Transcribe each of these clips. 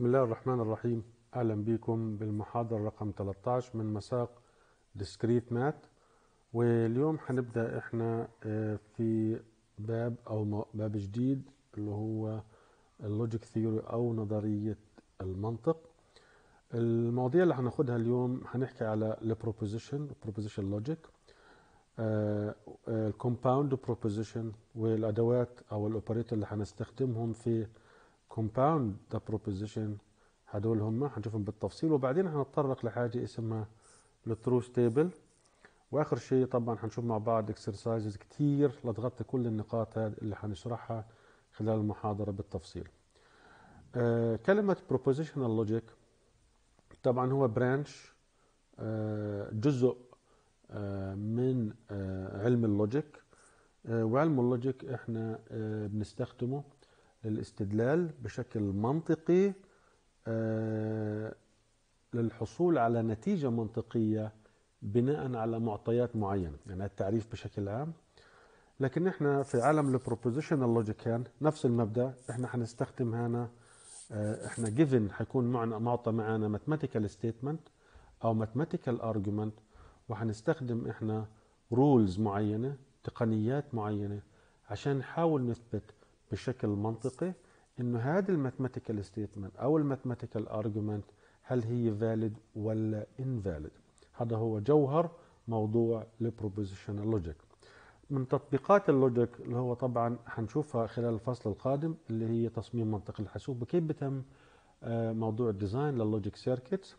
بسم الله الرحمن الرحيم أهلا بكم بالمحاضرة رقم 13 من مساق ديسكريت مات واليوم هنبدأ احنا آه، في باب أو باب جديد اللي هو اللوجيك ثيوري أو نظرية المنطق المواضيع اللي هناخدها اليوم هنحكي على البروبوزيشن بروبوزيشن لوجيك الكومباوند بروبوزيشن والادوات او الاوبريتور اللي هنستخدمهم في كومباوند ذا بروبوزيشن هدول هم حنشوفهم بالتفصيل وبعدين حنتطرق لحاجة اسمها الترو ستيبل واخر شيء طبعا حنشوف مع بعض اكسرسايزز كثير لتغطي كل النقاط اللي حنشرحها خلال المحاضرة بالتفصيل آه كلمة بروبوزيشنال لوجيك طبعا هو برانش آه جزء آه من آه، علم اللوجيك آه، وعلم اللوجيك احنا آه، بنستخدمه للاستدلال بشكل منطقي آه، للحصول على نتيجة منطقية بناء على معطيات معينة يعني التعريف بشكل عام لكن احنا في عالم البروبوزيشنال لوجيك كان نفس المبدا احنا حنستخدم هنا آه، احنا جيفن حيكون معنا معطى معنا ماثيماتيكال ستيتمنت او ماثيماتيكال ارجيومنت وحنستخدم احنا رولز معينه تقنيات معينه عشان نحاول نثبت بشكل منطقي انه هذا الماثماتيكال ستيتمنت او الماثماتيكال ارجيومنت هل هي فاليد ولا انفاليد هذا هو جوهر موضوع البروبوزيشن لوجيك من تطبيقات اللوجيك اللي هو طبعا حنشوفها خلال الفصل القادم اللي هي تصميم منطق الحاسوب وكيف بتم آه، موضوع الديزاين لللوجيك سيركتس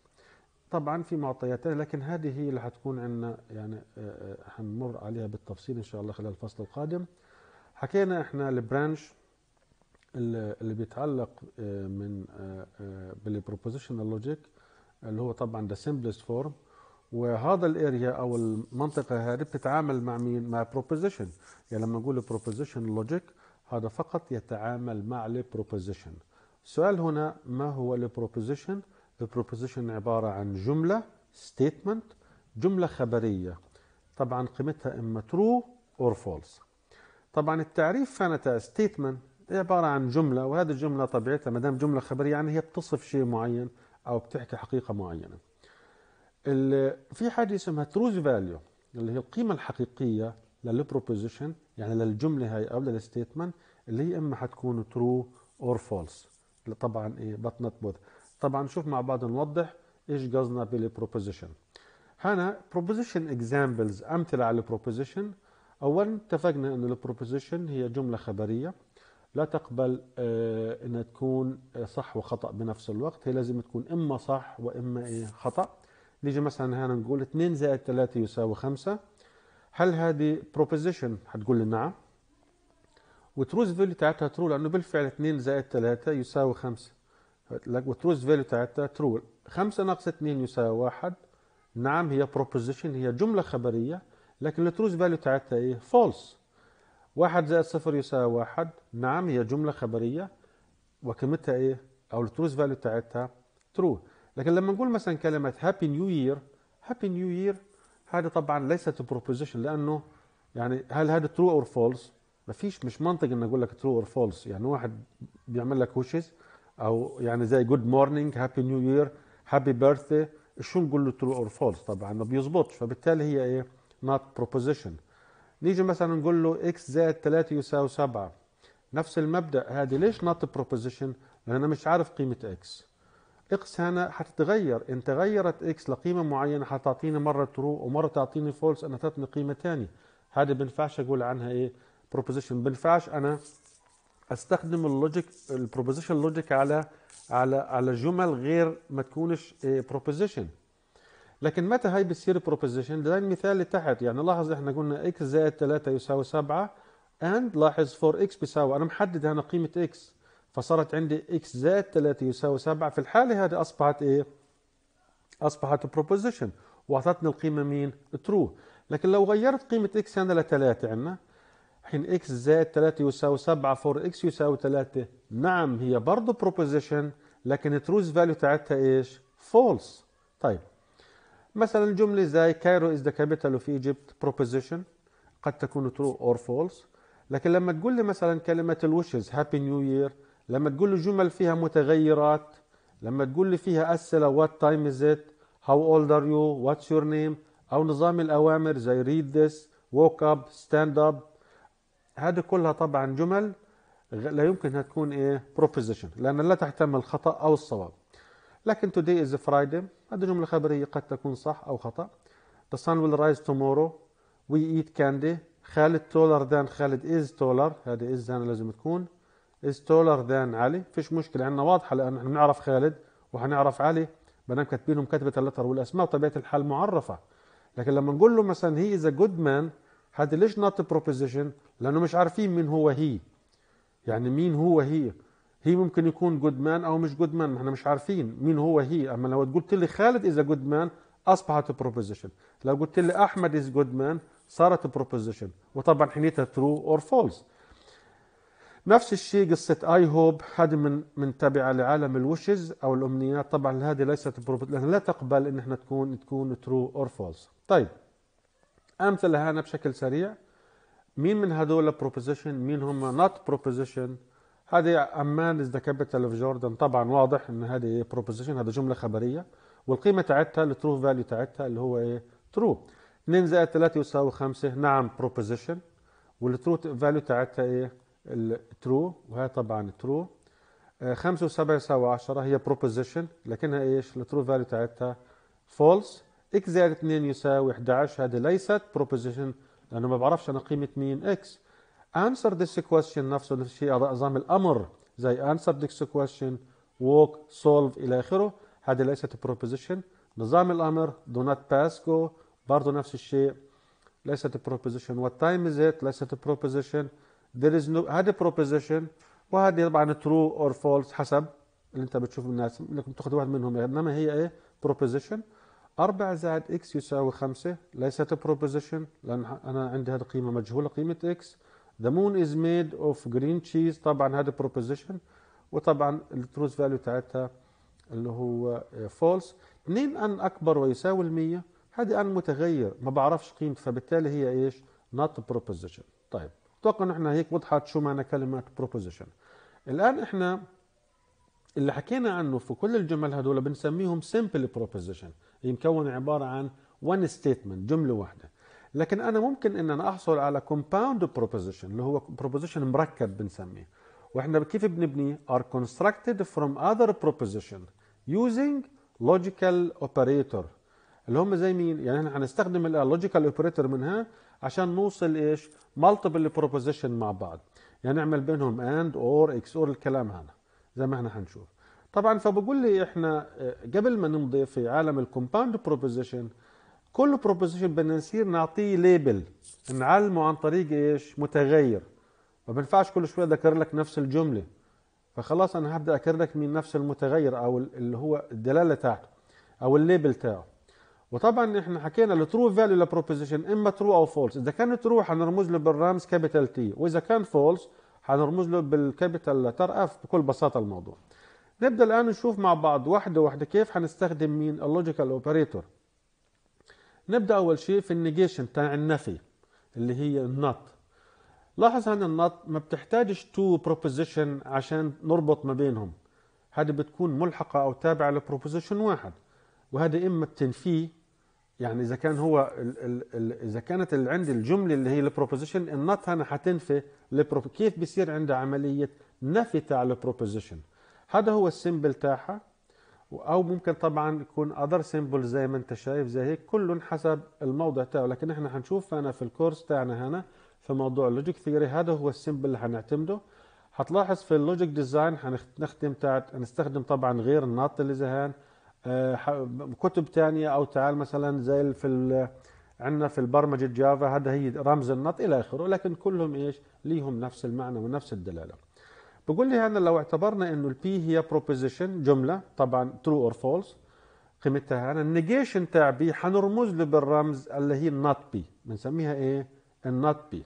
طبعا في معطيات لكن هذه هي اللي حتكون عندنا يعني آه، آه، حنمر عليها بالتفصيل ان شاء الله خلال الفصل القادم حكينا احنا البرانش اللي بيتعلق آه، من آه، آه، بالبروبوزيشن لوجيك اللي هو طبعا ذا سمبلست فورم وهذا الاريا او المنطقه هذه بتتعامل مع مين؟ مع بروبوزيشن يعني لما نقول بروبوزيشن لوجيك هذا فقط يتعامل مع البروبوزيشن السؤال هنا ما هو البروبوزيشن؟ البروبوزيشن عباره عن جمله ستيتمنت جمله خبريه طبعا قيمتها اما ترو اور فولس طبعا التعريف معناتها ستيتمنت هي عبارة عن جملة وهذه الجملة طبيعتها ما دام جملة خبرية يعني هي بتصف شيء معين أو بتحكي حقيقة معينة في حاجة اسمها تروز فاليو اللي هي القيمة الحقيقية للبروبوزيشن يعني للجملة هاي أو للستيتمنت اللي هي إما حتكون ترو أور فولس طبعا إيه بطنة بوث طبعا نشوف مع بعض نوضح إيش قصدنا بالبروبوزيشن هنا بروبوزيشن اكزامبلز أمثلة على البروبوزيشن أولا اتفقنا إنه البروبوزيشن هي جملة خبرية لا تقبل آه، انها تكون آه، صح وخطا بنفس الوقت هي لازم تكون اما صح واما إيه، خطا نيجي مثلا هنا نقول 2 زائد 3 يساوي 5 هل هذه بروبوزيشن هتقول لي نعم وتروز فاليو تاعتها ترو لانه بالفعل 2 زائد 3 يساوي 5 وتروز فاليو تاعتها ترو 5 ناقص 2 يساوي 1 نعم هي بروبوزيشن هي جمله خبريه لكن التروز فاليو تاعتها ايه فولس واحد زائد صفر يساوي واحد نعم هي جملة خبرية وكلمتها ايه او التروث فاليو بتاعتها ترو لكن لما نقول مثلا كلمة هابي نيو يير هابي نيو يير هذا طبعا ليست بروبوزيشن لانه يعني هل هذا ترو اور فولس ما فيش مش منطق ان اقول لك ترو اور فولس يعني واحد بيعمل لك وشز او يعني زي جود مورنينج هابي نيو يير هابي بيرثدي شو نقول له ترو اور فولس طبعا ما بيزبطش فبالتالي هي ايه نوت بروبوزيشن نيجي مثلا نقول له اكس زائد 3 يساوي 7 نفس المبدا هذه ليش نوت بروبوزيشن لان انا مش عارف قيمه اكس اكس هنا حتتغير ان تغيرت اكس لقيمه معينه حتعطيني مره ترو ومره تعطيني فولس انا تعطيني قيمه ثانيه هذه بنفعش اقول عنها ايه بروبوزيشن بنفعش انا استخدم اللوجيك البروبوزيشن لوجيك على على على جمل غير ما تكونش بروبوزيشن إيه؟ لكن متى هاي بتصير بروبوزيشن ده المثال يعني اللي تحت يعني لاحظ احنا قلنا x زائد 3 يساوي 7 and لاحظ 4x بيساوي انا محدد هنا قيمه x فصارت عندي x زائد 3 يساوي 7 في الحاله هذه اصبحت ايه اصبحت بروبوزيشن واعطتني القيمه مين ترو لكن لو غيرت قيمه x هنا ل 3 عندنا حين x زائد 3 يساوي 7 4x يساوي 3 نعم هي برضه بروبوزيشن لكن تروز فاليو تاعتها ايش فولس طيب مثلا الجملة زي كايرو is the capital of Egypt proposition قد تكون true or false لكن لما تقول لي مثلا كلمة الوشز هابي نيو يير لما تقول لي جمل فيها متغيرات لما تقول لي فيها أسئلة what time is it how old are you what's your name أو نظام الأوامر زي read this ووك up stand up هذه كلها طبعا جمل لا يمكن أنها تكون إيه proposition لأن لا تحتمل الخطأ أو الصواب لكن today is Friday هذه جملة خبرية قد تكون صح أو خطأ The sun will rise tomorrow We eat candy خالد taller than خالد is taller هذه is أنا لازم تكون is taller than علي فيش مشكلة عندنا واضحة لأن احنا بنعرف خالد وهنعرف علي بنام كاتبينهم كتبة اللتر والأسماء وطبيعة الحال معرفة لكن لما نقول له مثلا هي is a good man هذه ليش not proposition لأنه مش عارفين مين هو هي يعني مين هو هي هي ممكن يكون جود مان او مش جود مان ما احنا مش عارفين مين هو هي اما لو قلت لي خالد از جود مان اصبحت بروبوزيشن لو قلت لي احمد از جود مان صارت بروبوزيشن وطبعا حينيتها ترو اور فولز نفس الشيء قصة اي هوب هذه من من تبع لعالم الوشز او الامنيات طبعا هذه ليست لأنها لا تقبل ان احنا تكون تكون ترو اور فولز طيب امثله هنا بشكل سريع مين من هذول بروبوزيشن مين هم نوت بروبوزيشن هذه عمان از ذا كابيتال اوف جوردن طبعا واضح ان هذه بروبوزيشن هذه جمله خبريه والقيمه تاعتها الترو فاليو تاعتها اللي هو ايه ترو 2 زائد 3 يساوي 5 نعم بروبوزيشن والترو فاليو تاعتها ايه الترو وهي طبعا ترو 5 و7 يساوي 10 هي بروبوزيشن لكنها ايش الترو فاليو تاعتها فولس اكس زائد 2 يساوي 11 هذه ليست بروبوزيشن لانه ما بعرفش انا قيمه مين اكس answer this question نفسه نفس الشيء أعظم الأمر زي answer this question walk solve إلى آخره هذه ليست proposition نظام الأمر do not pass go برضه نفس الشيء ليست proposition what time is it ليست proposition there is no هذه proposition وهذه طبعا true or false حسب اللي انت بتشوف الناس انكم تاخذ واحد منهم انما هي ايه proposition 4 زائد اكس يساوي 5 ليست بروبوزيشن لان انا عندي هذه قيمه مجهوله قيمه اكس The moon is made of green cheese طبعا هذا بروبوزيشن وطبعا التروث فاليو تاعتها اللي هو فولس آه، اثنين ان اكبر ويساوي المية هذه ان متغير ما بعرفش قيمته فبالتالي هي ايش not proposition طيب اتوقع ان احنا هيك وضحت شو معنى كلمه proposition الان احنا اللي حكينا عنه في كل الجمل هذول بنسميهم simple proposition هي مكون عباره عن one statement جمله واحده لكن انا ممكن ان انا احصل على كومباوند بروبوزيشن اللي هو بروبوزيشن مركب بنسميه واحنا كيف بنبنيه are constructed from other proposition using logical operator اللي هم زي مين يعني احنا هنستخدم اللوجيكال اوبريتور منها عشان نوصل ايش مالتيبل بروبوزيشن مع بعض يعني نعمل بينهم اند اور اكس اور الكلام هذا زي ما احنا هنشوف طبعا فبقول لي احنا آه، قبل ما نمضي في عالم الكومباوند بروبوزيشن كل بروبوزيشن بدنا نصير نعطيه ليبل نعلمه عن طريق ايش متغير ما بينفعش كل شويه اذكر لك نفس الجمله فخلاص انا هبدا اكرر لك من نفس المتغير او اللي هو الدلاله تاعته او الليبل تاعه وطبعا احنا حكينا الترو فاليو لبروبوزيشن اما ترو او فولس اذا كان ترو حنرمز له بالرمز كابيتال تي واذا كان فولس حنرمز له بالكابيتال لتر اف بكل بساطه الموضوع نبدا الان نشوف مع بعض واحده واحده كيف حنستخدم مين اللوجيكال اوبريتور نبدا اول شيء في النيجيشن تاع النفي اللي هي النط لاحظ هنا النط ما بتحتاجش تو بروبوزيشن عشان نربط ما بينهم هذه بتكون ملحقه او تابعه لبروبوزيشن واحد وهذا اما التنفي يعني اذا كان هو ال ال الـ اذا كانت اللي عندي الجمله اللي هي البروبوزيشن النط هنا حتنفي كيف بيصير عندها عمليه نفي تاع البروبوزيشن هذا هو السيمبل تاعها او ممكن طبعا يكون اذر سيمبل زي ما انت شايف زي هيك كلهم حسب الموضع تاعه لكن احنا حنشوف انا في الكورس تاعنا هنا في موضوع اللوجيك ثيوري هذا هو السيمبل اللي حنعتمده هتلاحظ في اللوجيك ديزاين حنختم تاعت نستخدم طبعا غير النط اللي زي هان آه، كتب تانية او تعال مثلا زي في عندنا في البرمجه جافا هذا هي رمز النط الى اخره لكن كلهم ايش ليهم نفس المعنى ونفس الدلاله بقول لي هذا لو اعتبرنا انه البي هي بروبوزيشن جمله طبعا ترو اور فولس قيمتها هنا النيجيشن تاع بي حنرمز له بالرمز اللي هي النوت بي بنسميها ايه النوت بي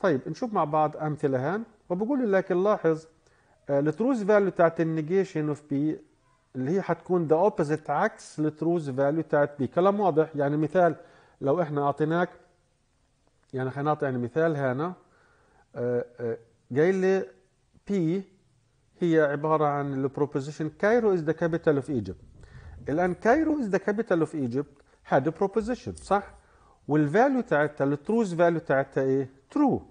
طيب نشوف مع بعض امثله هان وبقول لكن لاحظ آه، التروز فاليو تاعت النيجيشن اوف بي اللي هي حتكون ذا اوبوزيت عكس التروز فاليو تاعت بي كلام واضح يعني مثال لو احنا اعطيناك يعني خلينا نعطي يعني مثال هنا آه، آه، جاي لي بي هي عبارة عن البروبوزيشن كايرو از ذا كابيتال اوف ايجيبت الآن كايرو از ذا كابيتال اوف ايجيبت هاد بروبوزيشن صح؟ والفاليو تاعتها التروز فاليو تاعتها ايه؟ ترو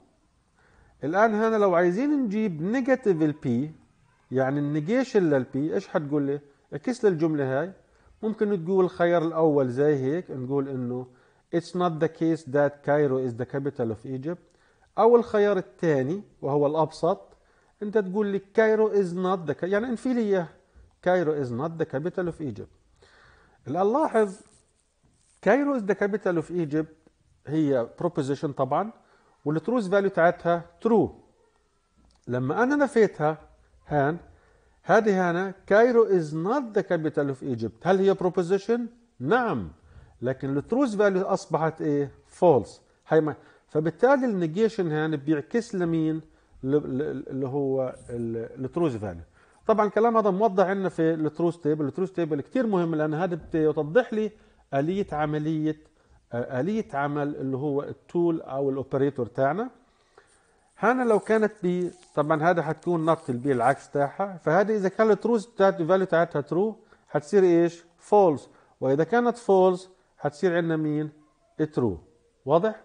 الآن هنا لو عايزين نجيب نيجاتيف البي يعني النيجيشن للبي ايش حتقول لي؟ اكس للجمله الجملة هاي ممكن تقول الخيار الأول زي هيك نقول إنه It's not the case that Cairo is the capital of Egypt أو الخيار الثاني وهو الأبسط انت تقول لي كايرو از نوت ذا يعني انفي لي اياها كايرو از نوت ذا كابيتال اوف ايجيبت الان لاحظ كايرو از ذا كابيتال اوف ايجيبت هي بروبوزيشن طبعا والتروث فاليو تاعتها ترو لما انا نفيتها هان هذه هنا كايرو از نوت ذا كابيتال اوف ايجيبت هل هي بروبوزيشن نعم لكن التروث فاليو اصبحت ايه فولس هي فبالتالي النيجيشن هان بيعكس لمين اللي هو التروز فاليو طبعا الكلام هذا موضح عندنا في التروز تيبل التروز تيبل كثير مهم لان هذا بتوضح لي اليه عمليه اليه عمل اللي هو التول او الاوبريتور تاعنا هنا لو كانت بي طبعا هذا حتكون نقطة البي العكس تاعها فهذه اذا كان التروز بتاعت الفاليو تاعتها ترو حتصير ايش فولز واذا كانت فولز حتصير عندنا مين ترو واضح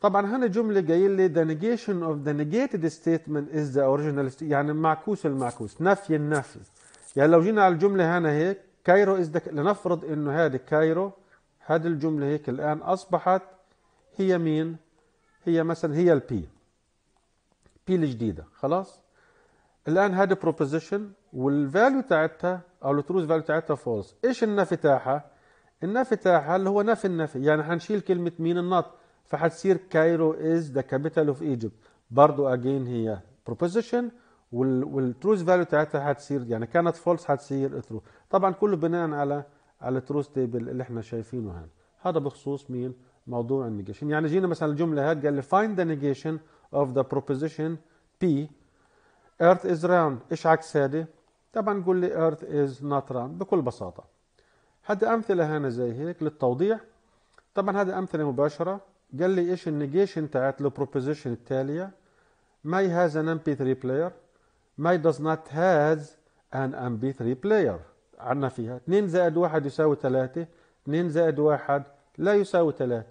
طبعا هنا جمله قايل لي the negation of the negated statement is the original statement يعني معكوس المعكوس نفي النفي يعني لو جينا على الجمله هنا هيك كايرو از لنفرض انه هذه كايرو هذه الجمله هيك الان اصبحت هي مين هي مثلا هي البي بي الجديده خلاص الان هذه بروبوزيشن والفاليو تاعتها او التروث فاليو تاعتها فولس ايش النفي تاعها النفي تاعها اللي هو نفي النفي يعني حنشيل كلمه مين النط فهتصير كايرو از ذا كابيتال اوف ايجيبت برضو اجين هي بروبوزيشن والتروث فاليو بتاعتها هتصير يعني كانت فولس هتصير ترو طبعا كله بناء على على التروث تيبل اللي احنا شايفينه هنا هذا بخصوص مين موضوع النيجيشن يعني جينا مثلا الجمله هات قال لي فايند ذا نيجيشن اوف ذا بروبوزيشن بي ايرث از راوند ايش عكس هذه طبعا قول لي ايرث از نوت راوند بكل بساطه هذا امثله هنا زي هيك للتوضيح طبعا هذه امثله مباشره قال لي ايش النيجيشن تاعت البروبوزيشن التاليه ماي هاز ان ام بي 3 بلاير ماي داز نوت هاز ان ام بي 3 بلاير عندنا فيها 2 زائد 1 يساوي 3 2 زائد 1 لا يساوي 3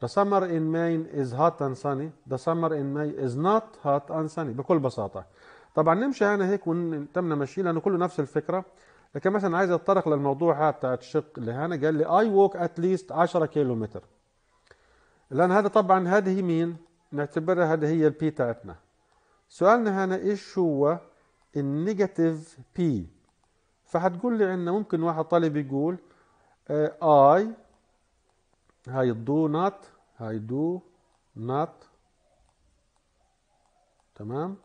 The summer in Maine is hot and sunny The summer in May is not hot and sunny بكل بساطة طبعا نمشي هنا هيك ونتمنا ماشيين لأنه كله نفس الفكرة لكن مثلا عايز أتطرق للموضوع هذا بتاع الشق اللي هنا قال لي I walk at least 10 كيلو متر الآن هذا طبعا هذه مين نعتبرها هذه هي البي تاعتنا سؤالنا هنا ايش هو النيجاتيف بي فحتقول لي عندنا ممكن واحد طالب يقول اي آه، هاي دو نوت هاي دو نوت تمام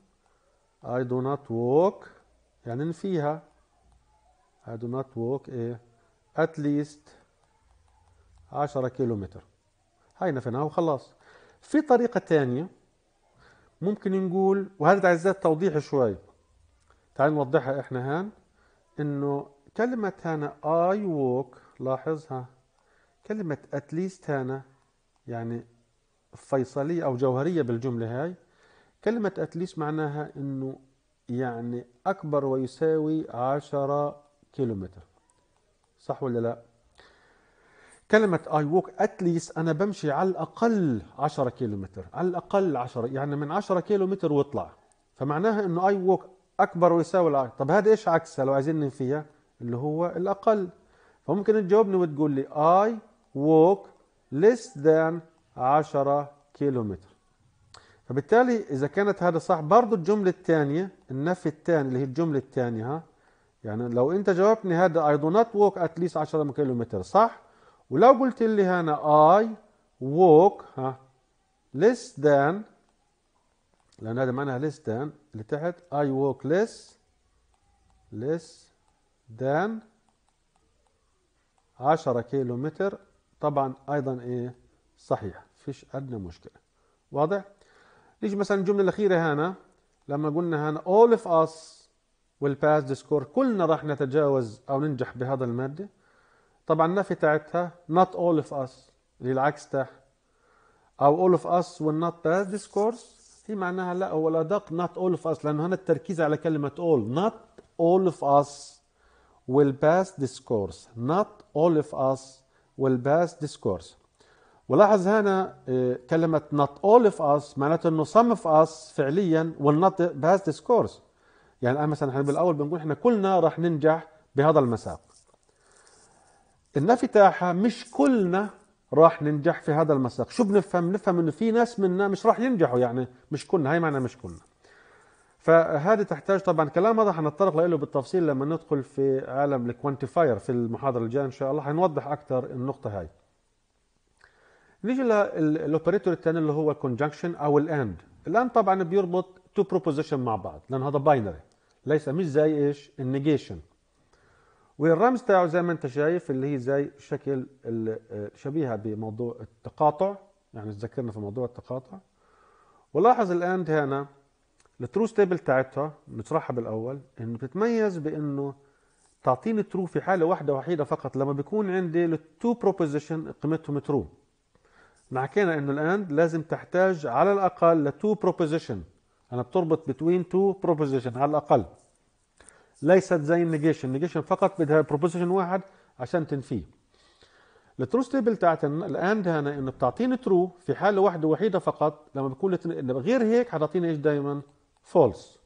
I do not walk يعني نفيها I do not walk ايه at least 10 كيلومتر هاي نفيناها وخلاص في طريقة ثانية ممكن نقول وهذا عزات توضيح شوي تعال نوضحها احنا هان انه كلمة هنا I walk لاحظها كلمة at least هنا يعني فيصلية أو جوهرية بالجملة هاي كلمة at least معناها انه يعني أكبر ويساوي عشرة كيلومتر صح ولا لا؟ كلمة I walk at least أنا بمشي على الأقل 10 كيلومتر على الأقل 10 يعني من 10 كيلومتر واطلع فمعناها أنه I walk أكبر ويساوي العقل طب هذا إيش عكسها لو عايزين ننفيها اللي هو الأقل فممكن تجاوبني وتقول لي I walk less than 10 كيلومتر فبالتالي إذا كانت هذا صح برضو الجملة الثانية النفي الثاني اللي هي الجملة الثانية ها يعني لو أنت جاوبتني هذا I do not walk at least 10 كيلومتر صح ولو قلت لي هنا I walk ها less than لأن هذا معناها less than اللي تحت I walk less less than 10 كيلو متر طبعا أيضا إيه صحيح فيش أدنى مشكلة واضح؟ ليش مثلا الجملة الأخيرة هنا لما قلنا هنا all of us will pass the score كلنا راح نتجاوز أو ننجح بهذا المادة طبعا النفي تاعتها not all of us اللي العكس تاعها او all of us will not pass this course هي معناها لا هو الادق not all of us لانه هنا التركيز على كلمه all not all of us will pass this course not all of us will pass this course ولاحظ هنا آه، كلمة not all of us معناته انه some of us فعليا will not pass this course يعني الان مثلا احنا بالاول بنقول احنا كلنا راح ننجح بهذا المساق النفتاحة مش كلنا راح ننجح في هذا المساق شو بنفهم نفهم انه في ناس منا مش راح ينجحوا يعني مش كلنا هاي معنى مش كلنا فهذه تحتاج طبعا كلام هذا حنتطرق له بالتفصيل لما ندخل في عالم الكوانتيفاير في المحاضره الجايه ان شاء الله حنوضح اكثر النقطه هاي نيجي للاوبريتور الثاني اللي هو الكونجنكشن او الاند الاند طبعا بيربط تو بروبوزيشن مع بعض لان هذا باينري ليس مش زي ايش النيجيشن والرمز تاعه زي ما انت شايف اللي هي زي شكل آه، شبيهه بموضوع التقاطع يعني تذكرنا في موضوع التقاطع ولاحظ الان هنا الترو ستيبل تاعتها نشرحها بالاول انه بتتميز بانه تعطيني ترو في حاله واحده وحيده فقط لما بيكون عندي التو بروبوزيشن قيمتهم ترو احنا حكينا انه الان لازم تحتاج على الاقل لتو بروبوزيشن انا بتربط بتوين تو بروبوزيشن على الاقل ليست زي النيجيشن النيجيشن فقط بدها بروبوزيشن واحد عشان تنفيه الترو ستيبل تاعت الاند هنا انه بتعطيني ترو في حاله واحده وحيده فقط لما بكون غير هيك حتعطيني ايش دائما فولس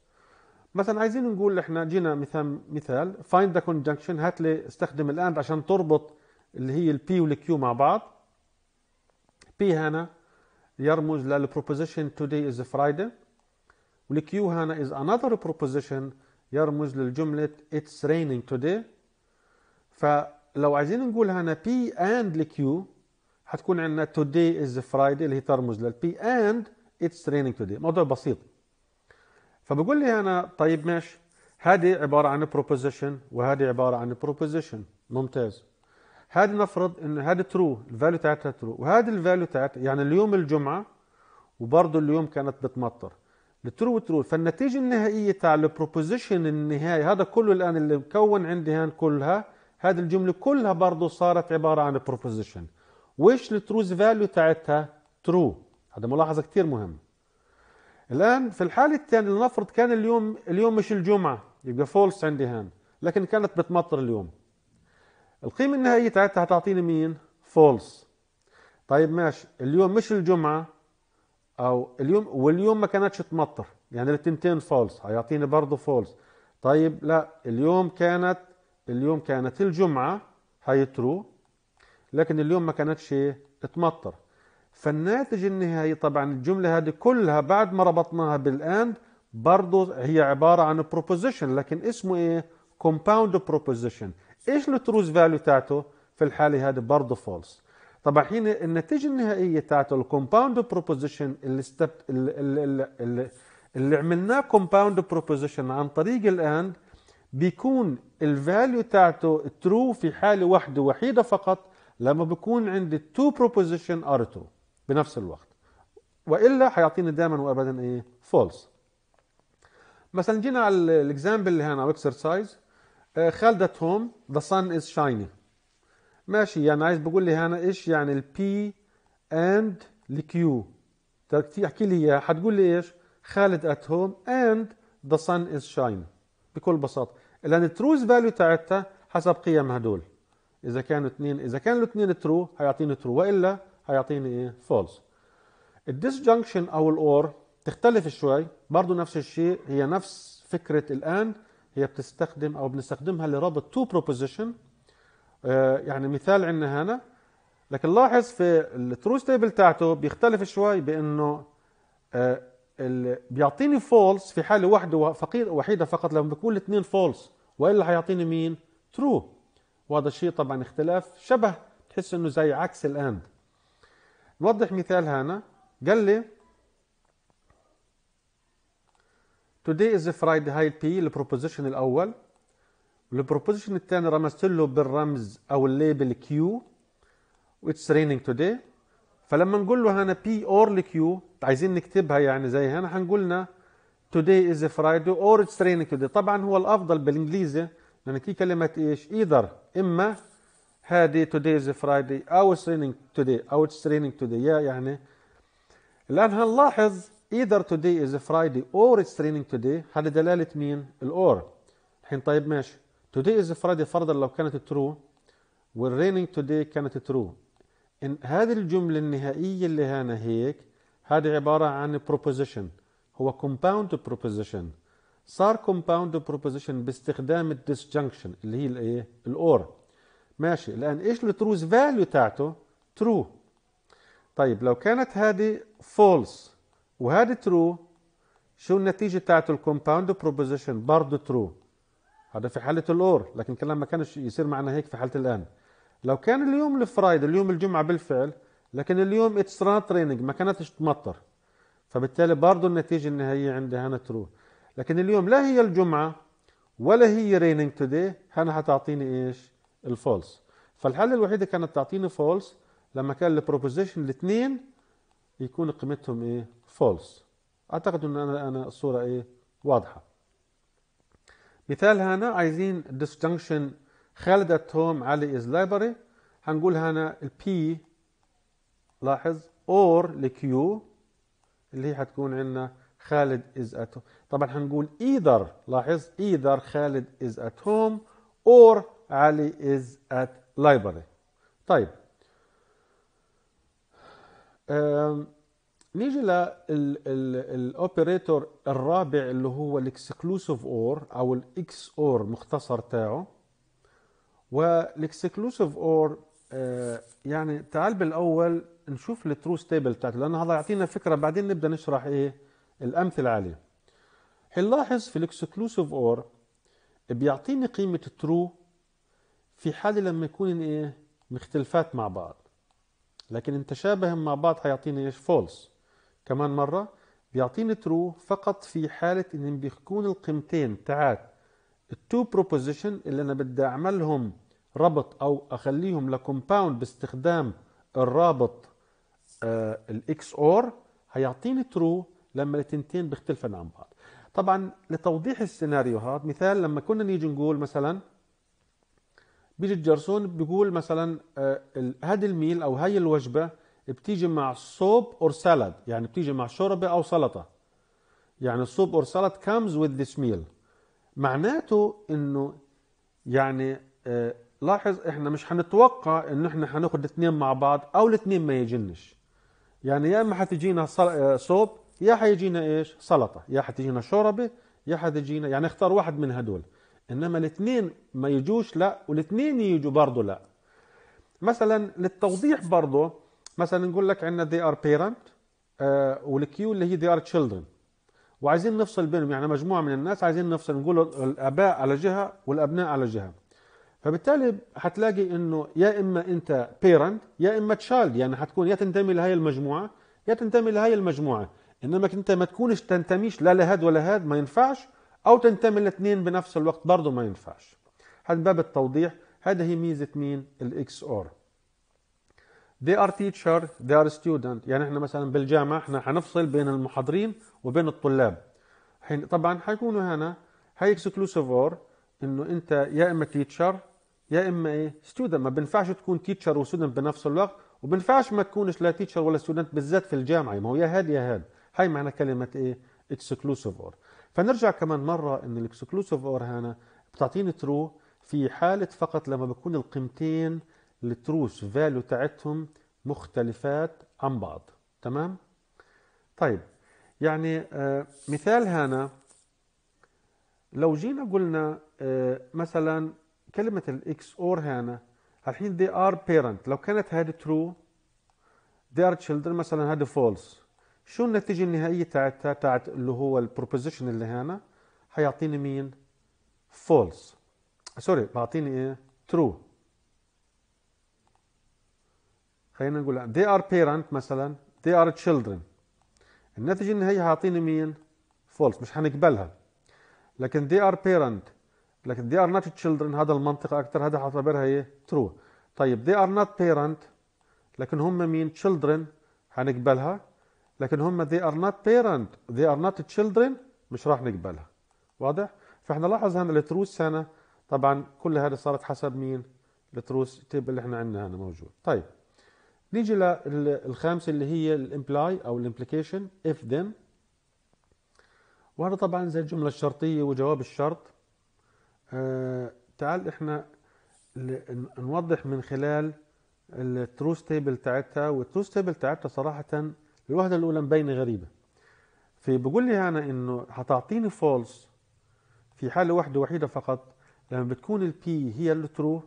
مثلا عايزين نقول احنا جينا مثال مثال فايند ذا كونجنكشن هات لي استخدم الاند عشان تربط اللي هي البي والكيو مع بعض بي هنا يرمز للبروبوزيشن توداي از a والكيو هنا از انذر بروبوزيشن يرمز للجملة It's raining today فلو عايزين نقول هنا P and Q حتكون عندنا today is Friday اللي هي ترمز لل P and It's raining today موضوع بسيط فبقول لي أنا طيب ماشي هذه عبارة عن proposition وهذه عبارة عن proposition ممتاز هذه نفرض ان هذه ترو الفاليو تاعتها ترو وهذه الفاليو تاعتها يعني اليوم الجمعة وبرضه اليوم كانت بتمطر الترو ترو فالنتيجة النهائية تاع البروبوزيشن النهائي هذا كله الآن اللي مكون عندي هان كلها هذه الجملة كلها برضه صارت عبارة عن بروبوزيشن وش التروز فاليو تاعتها ترو هذا ملاحظة كثير مهمة الآن في الحالة الثانية لنفرض كان اليوم اليوم مش الجمعة يبقى فولس عندي هان لكن كانت بتمطر اليوم القيمة النهائية تاعتها هتعطيني مين؟ فولس طيب ماشي اليوم مش الجمعة او اليوم واليوم ما كانتش تمطر يعني التنتين فولس هيعطيني برضه فولس طيب لا اليوم كانت اليوم كانت الجمعه هي ترو لكن اليوم ما كانتش تمطر فالناتج النهائي طبعا الجمله هذه كلها بعد ما ربطناها بالاند برضه هي عباره عن بروبوزيشن لكن اسمه ايه كومباوند بروبوزيشن ايش التروز فاليو تاعته في الحاله هذه برضه فولس طبعا الحين النتيجه النهائيه تاعته الكومباوند بروبوزيشن اللي استب... اللي, اللي, اللي عملناه كومباوند بروبوزيشن عن طريق الاند بيكون الفاليو تاعته ترو في حاله واحده وحيده فقط لما بكون عندي تو بروبوزيشن ار تو بنفس الوقت والا حيعطيني دائما وابدا ايه فولس مثلا جينا على الاكزامبل اللي هنا او اكسرسايز خالد ات هوم ذا sun از شاينينج ماشي يعني عايز بقول لي هنا ايش يعني البي اند الكيو احكي لي اياها حتقول لي ايش خالد ات هوم اند ذا sun از شاين بكل بساطه لان التروز فاليو تاعتها حسب قيم هدول اذا كانوا اثنين اذا كانوا الاثنين ترو هيعطيني ترو والا هيعطيني ايه فولس الديسجنكشن او الاور تختلف شوي برضه نفس الشيء هي نفس فكره الان هي بتستخدم او بنستخدمها لربط تو بروبوزيشن آه، يعني مثال عندنا هنا لكن لاحظ في الترو تيبل تاعته بيختلف شوي بانه آه، بيعطيني فولس في حاله واحده فقير وحيده فقط لما بيكون الاثنين فولس والا حيعطيني مين ترو وهذا الشيء طبعا اختلاف شبه تحس انه زي عكس الاند نوضح مثال هنا قال لي today is a Friday هاي البي البروبوزيشن الاول البروبوزيشن الثاني رمزت له بالرمز او الليبل كيو واتس رينينج توداي فلما نقول له هنا بي اور لكيو عايزين نكتبها يعني زي هنا هنقولنا توداي از Friday اور اتس raining توداي طبعا هو الافضل بالانجليزي لان في كلمه ايش ايذر اما هذه توداي از فرايدي او اتس raining توداي او اتس raining توداي يعني الان هنلاحظ either today is Friday or it's raining today هذا دلاله مين الاور الحين طيب ماشي today is Friday فرضا لو كانت true raining today كانت true إن هذه الجملة النهائية اللي هنا هيك هذه عبارة عن proposition هو compound proposition صار compound proposition باستخدام disjunction اللي هي الايه الاور ماشي الان ايش التروز فاليو تاعته true طيب لو كانت هذه false وهذه true شو النتيجة تاعته الكومباوند بروبوزيشن برضه true هذا في حاله الاور لكن الكلام ما كانش يصير معنا هيك في حاله الان لو كان اليوم الفرايد اليوم الجمعه بالفعل لكن اليوم اتس نوت رينج ما كانتش تمطر فبالتالي برضه النتيجه النهائيه عندي هنا ترو لكن اليوم لا هي الجمعه ولا هي رينينج توداي هنا هتعطيني ايش الفولس فالحالة الوحيده كانت تعطيني فولس لما كان البروبوزيشن الاثنين يكون قيمتهم ايه فولس اعتقد ان انا انا الصوره ايه واضحه مثال هنا عايزين disjunction خالد at home علي is library هنقول هنا ال P لاحظ or ل Q اللي هي حتكون عندنا خالد is at home طبعا هنقول either لاحظ either خالد is at home or علي is at library طيب نيجي للاوبريتور الرابع اللي هو الاكسكلوسيف اور او الاكس اور مختصر تاعه والاكسكلوسيف اور آه، يعني تعال بالاول نشوف الترو ستيبل بتاعته لانه هذا يعطينا فكره بعدين نبدا نشرح ايه الامثله عليه حنلاحظ في الاكسكلوسيف اور بيعطيني قيمه ترو في حال لما يكون ايه مختلفات مع بعض لكن ان تشابه مع بعض حيعطيني ايش فولس كمان مرة بيعطيني ترو فقط في حالة إن بيكون القيمتين تاعت التو بروبوزيشن اللي أنا بدي أعملهم ربط أو أخليهم لكومباوند باستخدام الرابط آه، الاكس اور هيعطيني ترو لما التنتين بيختلفن عن بعض طبعا لتوضيح السيناريو هذا مثال لما كنا نيجي نقول مثلا بيجي الجرسون بيقول مثلا آه، هذا الميل او هاي الوجبه بتيجي مع صوب اور سالاد يعني بتيجي مع شوربه او سلطه يعني الصوب اور سالاد كامز وذ ذيس ميل معناته انه يعني آه، لاحظ احنا مش حنتوقع انه احنا حناخد الاثنين مع بعض او الاثنين ما يجنش يعني يا اما حتجينا آه، صوب يا حيجينا ايش سلطه يا حتجينا شوربه يا حتجينا يعني اختار واحد من هدول انما الاثنين ما يجوش لا والاثنين يجوا برضه لا مثلا للتوضيح برضه مثلا نقول لك عندنا they are parent آه، والكيو اللي هي they are children وعايزين نفصل بينهم يعني مجموعه من الناس عايزين نفصل نقول الاباء على جهه والابناء على جهه فبالتالي هتلاقي انه يا اما انت بيرنت يا اما تشايلد يعني حتكون يا تنتمي لهي المجموعه يا تنتمي لهي المجموعه انما انت ما تكونش تنتميش لا لهاد ولا هاد ما ينفعش او تنتمي الاثنين بنفس الوقت برضه ما ينفعش هذا باب التوضيح هذا هي ميزه مين الاكس اور they are teacher they are student يعني احنا مثلا بالجامعة احنا حنفصل بين المحاضرين وبين الطلاب حين طبعا حيكونوا هنا هاي اكسكلوسيف اور انه انت يا اما تيتشر يا اما ايه ستودنت ما بينفعش تكون تيتشر وستودنت بنفس الوقت وبينفعش ما تكونش لا تيتشر ولا ستودنت بالذات في الجامعه ما هو يا هاد يا هاد هاي معنى كلمه ايه اكسكلوسيف اور فنرجع كمان مره ان الاكسكلوسيف اور هنا بتعطيني ترو في حاله فقط لما بكون القيمتين التروس فاليو تاعتهم مختلفات عن بعض تمام طيب يعني آه، مثال هنا لو جينا قلنا آه، مثلا كلمة الاكس اور هنا الحين they are parent لو كانت هذه true they are children مثلا هذه false شو النتيجة النهائية تاعتها تاعت اللي هو البروبوزيشن اللي هنا هيعطيني مين false سوري بعطيني ايه true خلينا نقول they are parent مثلا they are children النتيجة النهائية هيعطيني مين false مش هنقبلها لكن they are parent لكن they are not children هذا المنطق أكثر هذا هعتبرها إيه true طيب they are not parent لكن هم مين children هنقبلها لكن هم they are not parent they are not children مش راح نقبلها واضح فاحنا لاحظ هنا التروس هنا طبعا كل هذه صارت حسب مين التروس تيب اللي احنا عندنا هنا موجود طيب نيجي للخامسه اللي هي الامبلاي او الامبليكيشن اف ذن وهذا طبعا زي الجمله الشرطيه وجواب الشرط آه تعال احنا نوضح من خلال الترو ستيبل تاعتها والترو ستيبل تاعتها صراحه الوحده الاولى مبينه غريبه فبقول لي انا انه هتعطيني فولس في حاله واحده وحيده فقط لما بتكون البي هي الترو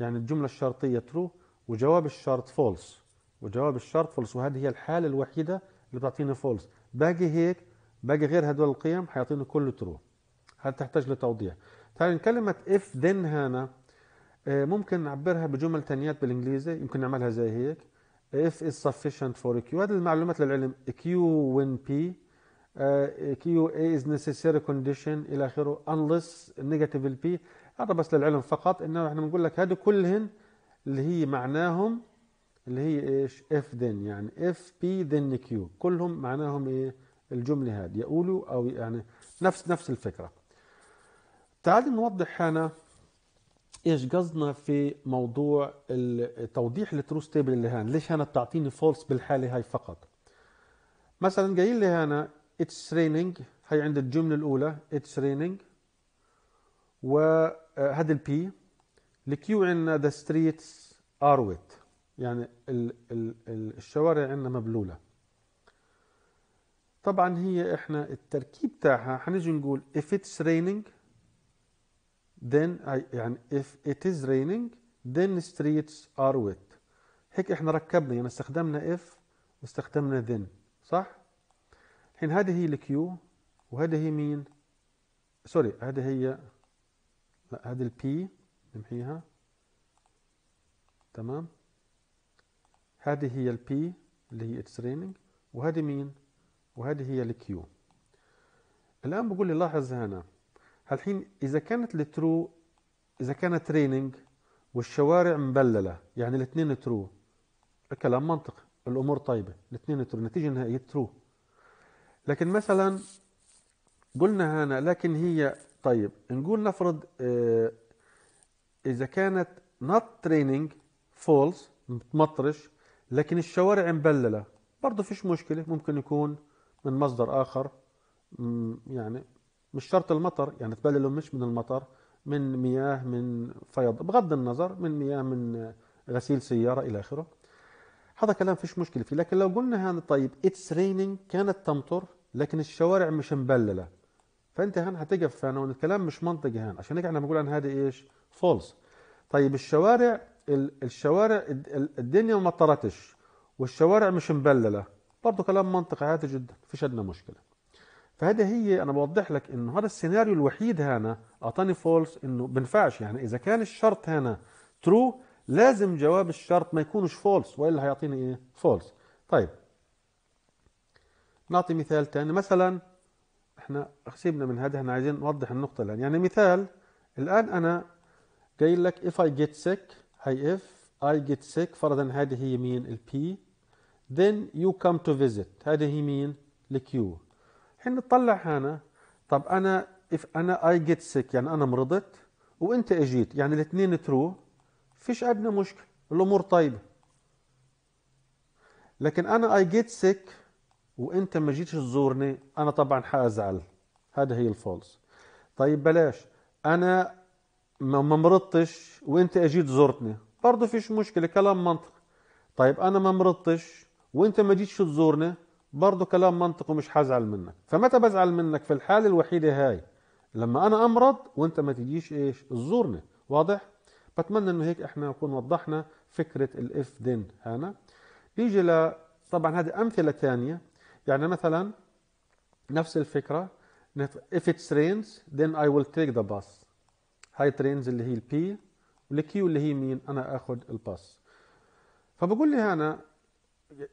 يعني الجمله الشرطيه ترو وجواب الشرط فولس وجواب الشرط فولس وهذه هي الحالة الوحيدة اللي بتعطيني فولس باقي هيك باقي غير هدول القيم حيعطيني كله ترو هذا تحتاج لتوضيح تعال كلمة if then هنا آه، ممكن نعبرها بجمل تانيات بالانجليزي يمكن نعملها زي هيك if is sufficient for q هذه المعلومات للعلم q when p آه، q a is necessary condition الى اخره unless negative p هذا بس للعلم فقط انه احنا بنقول لك هذه كلهن اللي هي معناهم اللي هي ايش اف ذن يعني اف بي ذن كيو كلهم معناهم ايه الجمله هذه يقولوا او يعني نفس نفس الفكره تعال نوضح هنا ايش قصدنا في موضوع توضيح للترو ستيبل اللي هان ليش هنا بتعطيني فولس بالحاله هاي فقط مثلا جايين لي هنا اتس رينينج هي عند الجمله الاولى اتس رينينج وهذا البي الكيو عندنا ذا ستريتس ار ويت يعني ال ال ال الشوارع عندنا مبلوله طبعا هي احنا التركيب تاعها حنجي نقول if it's raining then I, يعني if it is raining then streets are wet هيك احنا ركبنا يعني استخدمنا if واستخدمنا then صح الحين هذه هي الكيو وهذه هي مين سوري هذه هي لا هذه البي نمحيها تمام هذه هي البي اللي هي تريننج وهذه مين وهذه هي الكيو الان بقول لي لاحظ هنا الحين اذا كانت الترو اذا كانت ريننج والشوارع مبلله يعني الاثنين ترو الكلام منطقي الامور طيبه الاثنين ترو النتيجه النهائيه ترو لكن مثلا قلنا هنا لكن هي طيب نقول نفرض آه، اذا كانت not training false متمطرش لكن الشوارع مبللة برضه فيش مشكلة ممكن يكون من مصدر آخر يعني مش شرط المطر يعني تبلله مش من المطر من مياه من فيض بغض النظر من مياه من غسيل سيارة إلى آخره هذا كلام فيش مشكلة فيه لكن لو قلنا هنا طيب اتس رينينج كانت تمطر لكن الشوارع مش مبللة فأنت هان هتقف هنا والكلام مش منطقي هان عشان هيك احنا بنقول عن هذه إيش فولس طيب الشوارع الشوارع الدنيا ما مطرتش والشوارع مش مبلله برضه كلام منطقي عادي جدا فيش عندنا مشكله فهذا هي انا بوضح لك انه هذا السيناريو الوحيد هنا اعطاني فولس انه بنفعش يعني اذا كان الشرط هنا ترو لازم جواب الشرط ما يكونش فولس والا هيعطيني ايه فولس طيب نعطي مثال تاني مثلا احنا سيبنا من هذا احنا عايزين نوضح النقطه الان يعني مثال الان انا قايل لك if I get sick هي اف اي جيت سيك فرضا هذه هي مين البي ذن then you come to visit هذه هي مين الكيو Q حين نطلع هنا طب أنا if أنا اي جيت سيك يعني أنا مرضت وأنت أجيت يعني الاثنين ترو فيش أدنى مشكلة الأمور طيبة لكن أنا اي جيت سيك وأنت ما جيتش تزورني أنا طبعا حأزعل هذا هي الفولس طيب بلاش أنا ما مرضتش وانت اجيت زرتني برضه فيش مشكله كلام منطقي طيب انا ما مرضتش وانت ما جيتش تزورني برضه كلام منطقي ومش حزعل منك فمتى بزعل منك في الحاله الوحيده هاي لما انا امرض وانت ما تجيش ايش تزورني واضح بتمنى انه هيك احنا نكون وضحنا فكره الاف دين هنا نيجي ل طبعا هذه امثله ثانيه يعني مثلا نفس الفكره if it rains then I will take the bus هاي ترينز اللي هي البي والكيو اللي هي مين انا اخذ الباس فبقول لي هنا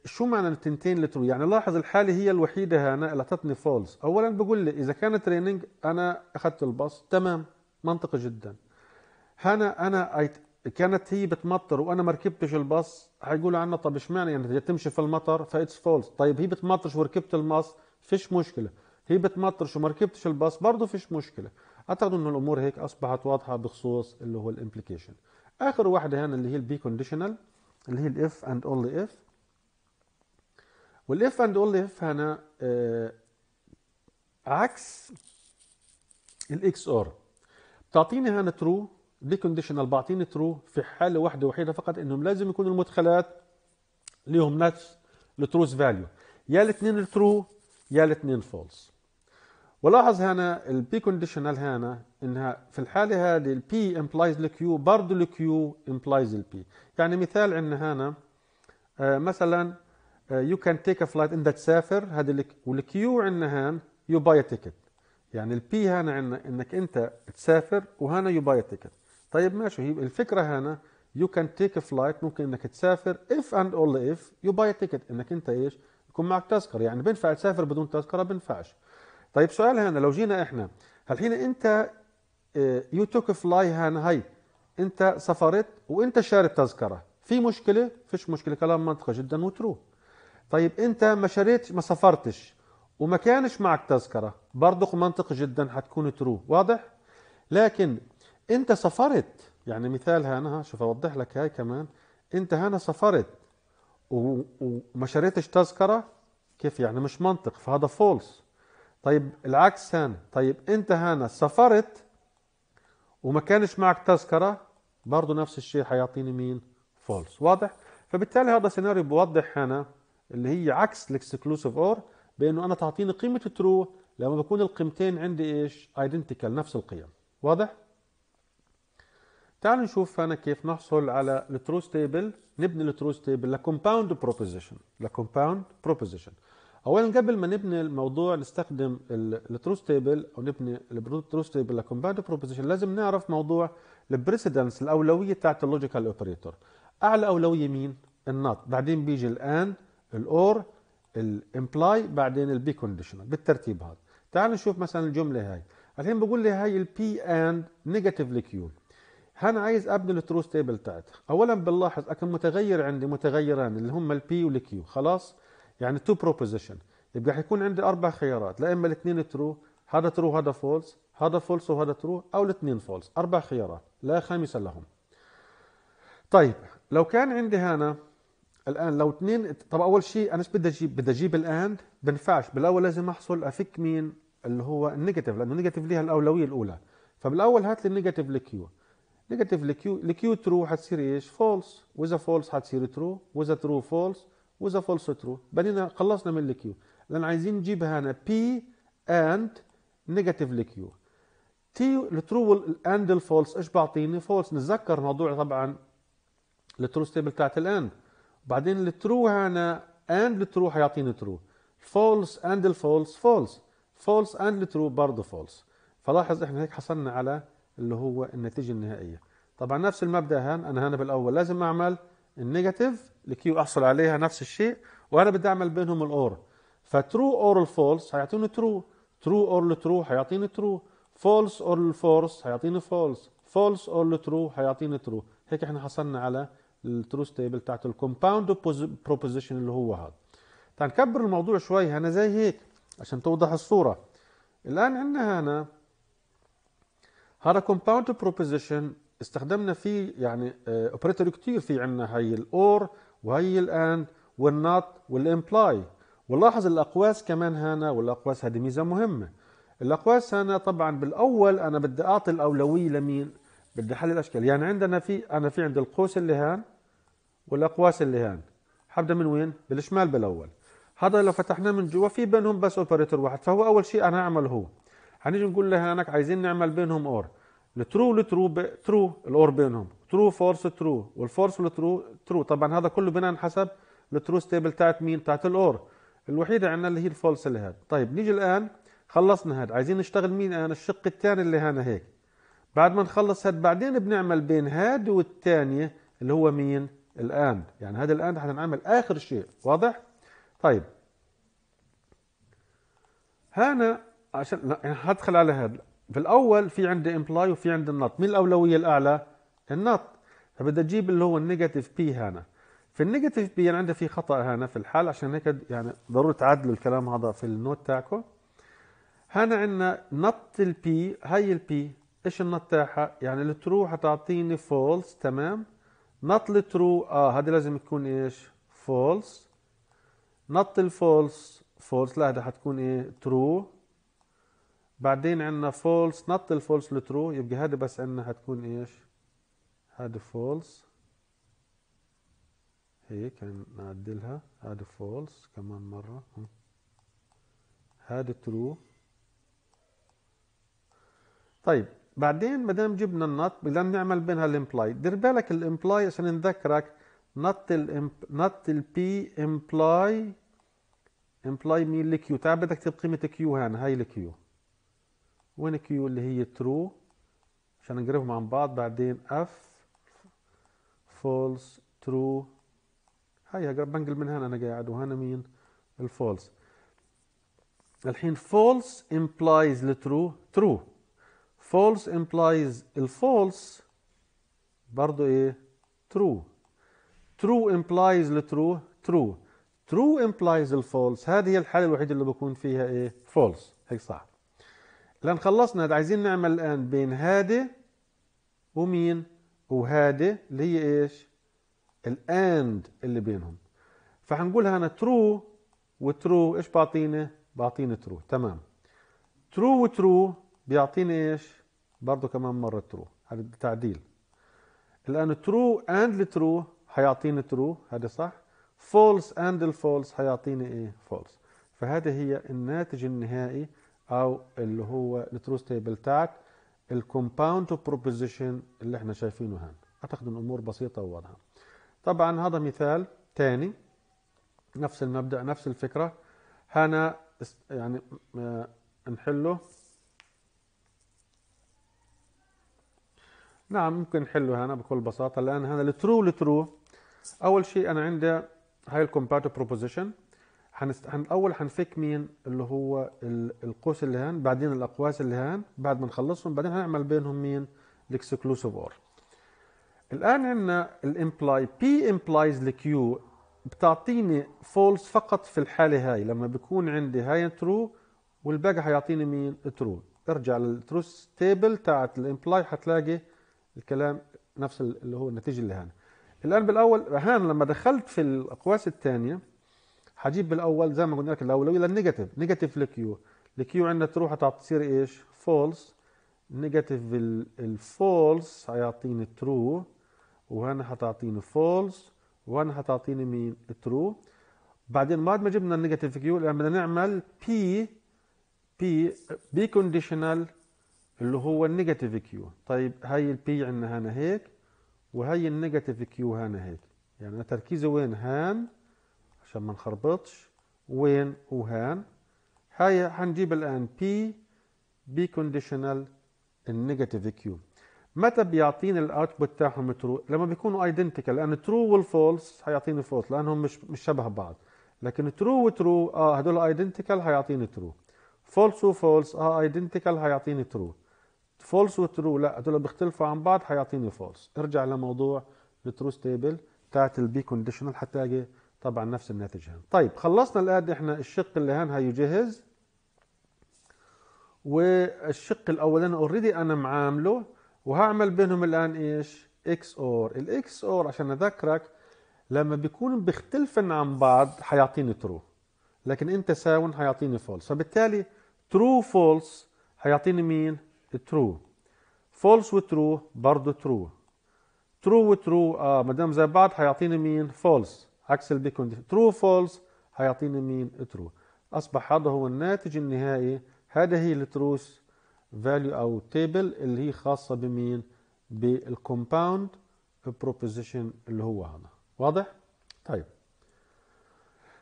شو معنى التنتين لترو يعني لاحظ الحاله هي الوحيده هنا اللي اعطتني فولز اولا بقول لي اذا كانت تريننج انا اخذت الباص تمام منطقي جدا هنا انا كانت هي بتمطر وانا ما ركبتش الباص حيقولوا عنا طب اشمعنى يعني تمشي في المطر فايتس فولز طيب هي بتمطرش وركبت الباص فيش مشكله هي بتمطرش وما ركبتش الباص برضه فيش مشكله اعتقد انه الامور هيك اصبحت واضحه بخصوص اللي هو الامبليكيشن اخر واحده هنا اللي هي البي كونديشنال اللي هي الاف اند اونلي اف والاف اند اونلي اف هنا آه عكس الاكس اور بتعطيني هنا ترو بي كونديشنال بعطيني ترو في حاله واحده وحيده فقط انهم لازم يكونوا المدخلات لهم نفس التروز فاليو يا الاثنين ترو يا الاثنين فولس ولاحظ هنا البي كونديشنال هنا انها في الحاله هذه البي امبلايز الكيو برضه الكيو امبلايز البي يعني مثال عندنا هنا آه، مثلا يو كان تيك ا فلايت انت تسافر هذا والكيو عندنا هان يو باي تيكت يعني البي هنا عندنا انك انت تسافر وهنا يو باي تيكت طيب ماشي هي الفكره هنا يو كان تيك فلايت ممكن انك تسافر اف اند اونلي اف يو باي تيكت انك انت ايش يكون معك تذكره يعني بينفع تسافر بدون تذكره بينفعش طيب سؤال هنا لو جينا احنا هل حين انت يو توك فلاي هان هاي انت سافرت وانت شاري تذكره في مشكله فيش مشكله كلام منطقي جدا وترو طيب انت ما شريتش ما سافرتش وما كانش معك تذكره برضه منطقي جدا حتكون ترو واضح لكن انت سافرت يعني مثال هنا شوف اوضح لك هاي كمان انت هنا سافرت وما شريتش تذكره كيف يعني مش منطق فهذا فولس طيب العكس هنا طيب انت هنا سافرت وما كانش معك تذكرة برضه نفس الشيء حيعطيني مين فولس واضح فبالتالي هذا سيناريو بوضح هنا اللي هي عكس الاكسكلوسيف اور بانه انا تعطيني قيمه ترو لما بكون القيمتين عندي ايش ايدنتيكال نفس القيم واضح تعالوا نشوف هنا كيف نحصل على الترو ستيبل نبني الترو ستيبل لكومباوند بروبوزيشن لكومباوند بروبوزيشن اولا قبل ما نبني الموضوع نستخدم التروث تيبل او نبني التروث تيبل لكومباند بروبوزيشن لازم نعرف موضوع البريسيدنس الاولويه بتاعت اللوجيكال اوبريتور اعلى اولويه مين النط بعدين بيجي الان الاور الامبلاي بعدين البي كونديشنال بالترتيب هذا تعال نشوف مثلا الجمله هاي الحين بقول لي هاي البي اند نيجاتيف كيو انا عايز ابني التروث تيبل تاعتها اولا بنلاحظ اكم متغير عندي متغيران اللي هم البي والكيو خلاص يعني تو بروبوزيشن يبقى حيكون عندي اربع خيارات لا اما الاثنين ترو هذا ترو هذا فولس هذا فولس وهذا ترو او الاثنين فولس اربع خيارات لا خامس لهم طيب لو كان عندي هنا الان لو اثنين طب اول شيء انا ايش بدي اجيب بدي اجيب الاند بنفعش بالاول لازم احصل افك مين اللي هو النيجاتيف لانه النيجاتيف ليها الاولويه الاولى فبالاول هات لي النيجاتيف لكيو نيجاتيف لكيو لكيو ترو حتصير ايش فولس واذا فولس حتصير ترو واذا ترو فولس وذا فولس ترو بنينا خلصنا من الكيو لان عايزين نجيب هنا بي اند نيجاتيف الكيو تي الترو والاند الفولس ايش بعطيني فولس نتذكر موضوع طبعا الترو ستيبل تاعت الاند وبعدين الترو هنا اند الترو حيعطيني ترو فولس اند الفولس فولس فولس اند الترو برضه فولس فلاحظ احنا هيك حصلنا على اللي هو النتيجه النهائيه طبعا نفس المبدا هان انا هنا بالاول لازم اعمل النيجاتيف الكيو احصل عليها نفس الشيء وانا بدي اعمل بينهم الاور فترو اور الفولس هيعطيني ترو ترو اور الترو هيعطيني ترو فولس اور الفورس هيعطيني فولس فولس اور الترو هيعطيني ترو هيك احنا حصلنا على الترو ستيبل تاعت الكومباوند بروبوزيشن اللي هو هذا تعال نكبر الموضوع شوي هنا زي هيك عشان توضح الصوره الان عندنا هنا هذا كومباوند بروبوزيشن استخدمنا فيه يعني اوبريتور آه، كتير في عندنا هي الاور وهي الاند والنات والامبلاي ونلاحظ الاقواس كمان هنا والاقواس هذه ميزه مهمه الاقواس هنا طبعا بالاول انا بدي اعطي الاولويه لمين بدي احل الاشكال يعني عندنا في انا في عندي القوس اللي هان والاقواس اللي هان حبدا من وين بالشمال بالاول هذا لو فتحناه من جوا في بينهم بس اوبريتور واحد فهو اول شيء انا اعمل هو هنيجي نقول له هناك عايزين نعمل بينهم اور الترو والترو ترو الاور بينهم ترو فورس ترو والفورس والترو ترو طبعا هذا كله بناء حسب الترو ستيبل تاعت مين تاعت الاور الوحيده عندنا اللي هي الفولس اللي هاد طيب نيجي الان خلصنا هاد عايزين نشتغل مين الان الشق الثاني اللي هنا هيك بعد ما نخلص هاد بعدين بنعمل بين هاد والثانيه اللي هو مين الان يعني هذا الان حنعمل اخر شيء واضح طيب هنا عشان لا يعني هدخل على هذا في الاول في عندي امبلاي وفي عندي النط مين الاولويه الاعلى النط فبدي اجيب اللي هو النيجاتيف بي هنا في النيجاتيف بي انا عندي في خطا هنا في الحال عشان هيك يعني ضروري تعدلوا الكلام هذا في النوت تاعكم هنا عندنا نط البي هي البي ايش النط تاعها يعني الترو حتعطيني فولس تمام نط الترو اه هذا لازم تكون ايش فولس نط الفولس فولس لا هذا حتكون ايه ترو بعدين عندنا فولس نط الفولس لترو يبقى هذا بس عندنا هتكون ايش هذا فولس هيك يعني نعدلها هذا فولس كمان مرة هذا ترو طيب بعدين ما دام جبنا النط بدنا نعمل بينها الامبلاي دير بالك الامبلاي عشان نذكرك نط الامب نط البي امبلاي امبلاي مين الكيو تعال بدك تكتب قيمة كيو هنا هاي الكيو وين كيو اللي هي ترو عشان نقربهم عن بعض بعدين اف فولس ترو هاي بنقل من هنا انا قاعد وهنا مين الفولس الحين فولس امبلايز الترو ترو فولس امبلايز الفولس برضو ايه ترو ترو امبلايز الترو ترو ترو امبلايز الفولس هذه هي الحالة الوحيدة اللي بكون فيها ايه فولس هيك صح لان خلصنا عايزين نعمل الان بين هذه ومين وهادي اللي هي ايش الاند اللي بينهم فحنقولها انا ترو وترو ايش بعطينا بعطينا ترو تمام ترو وترو بيعطينا ايش برضه كمان مره ترو هذا تعديل الان ترو اند الترو هيعطينا ترو هذا صح فولس اند الفولس هيعطينا ايه فولس فهذا هي الناتج النهائي او اللي هو التروث تيبل تاعك الكومباوند بروبوزيشن اللي احنا شايفينه هان اعتقد ان الامور بسيطه وواضحه طبعا هذا مثال ثاني نفس المبدا نفس الفكره هنا يعني آه، نحله نعم ممكن نحله هنا بكل بساطه الان هنا الترو الترو اول شيء انا عندي هاي الكومباوند بروبوزيشن هنست... هن... الاول هنفك مين اللي هو القوس اللي هان بعدين الاقواس اللي هان بعد ما نخلصهم بعدين هنعمل بينهم مين الاكسكلوسيف اور الان عندنا الامبلاي بي امبلايز لكيو بتعطيني فولس فقط في الحاله هاي لما بكون عندي هاي ترو والباقي حيعطيني مين ترو ارجع للتروس تيبل تاعت الامبلاي حتلاقي الكلام نفس اللي هو النتيجه اللي هان الان بالاول هان لما دخلت في الاقواس الثانيه هجيب بالاول زي ما قلنا لك الاولويه للنيجاتيف نيجاتيف الكيو الكيو عندنا تروح تصير ايش فولس نيجاتيف الفولس هيعطيني ترو وهنا حتعطيني فولس وهنا حتعطيني مين ترو بعدين بعد ما جبنا النيجاتيف كيو الان بدنا نعمل بي بي بي كونديشنال اللي هو النيجاتيف كيو طيب هاي البي عندنا هنا هيك وهي النيجاتيف كيو هنا هيك يعني تركيزه وين هان عشان ما نخربطش وين وهان هاي هنجيب الآن P كونديشنال النيجاتيف كيو متى بيعطيني الاوتبوت تاعهم ترو لما بيكونوا ايدنتيكال لان ترو والفولس حيعطيني فولس لانهم مش مش شبه بعض لكن ترو وترو اه هذول ايدنتيكال حيعطيني ترو فولس وفولس اه ايدنتيكال حيعطيني ترو فولس وترو لا هذول بيختلفوا عن بعض حيعطيني فولس ارجع لموضوع الترو ستيبل بتاعت البي كونديشنال حتلاقي طبعا نفس الناتج هان طيب خلصنا الآن احنا الشق اللي هان هيجهز والشق الأولاني اوريدي أنا معامله وهعمل بينهم الآن إيش إكس أور الإكس أور عشان أذكرك لما بيكون بيختلفن عن بعض هيعطيني ترو لكن انت ساون هيعطيني فولس فبالتالي ترو فولس هيعطيني مين ترو فولس وترو برضه ترو ترو وترو اه ما دام زي بعض هيعطيني مين فولس عكس البي كونديشن ترو فولس هيعطيني مين ترو اصبح هذا هو الناتج النهائي هذا هي التروس فاليو او تيبل اللي هي خاصه بمين بالكومباوند بروبوزيشن اللي هو هنا واضح طيب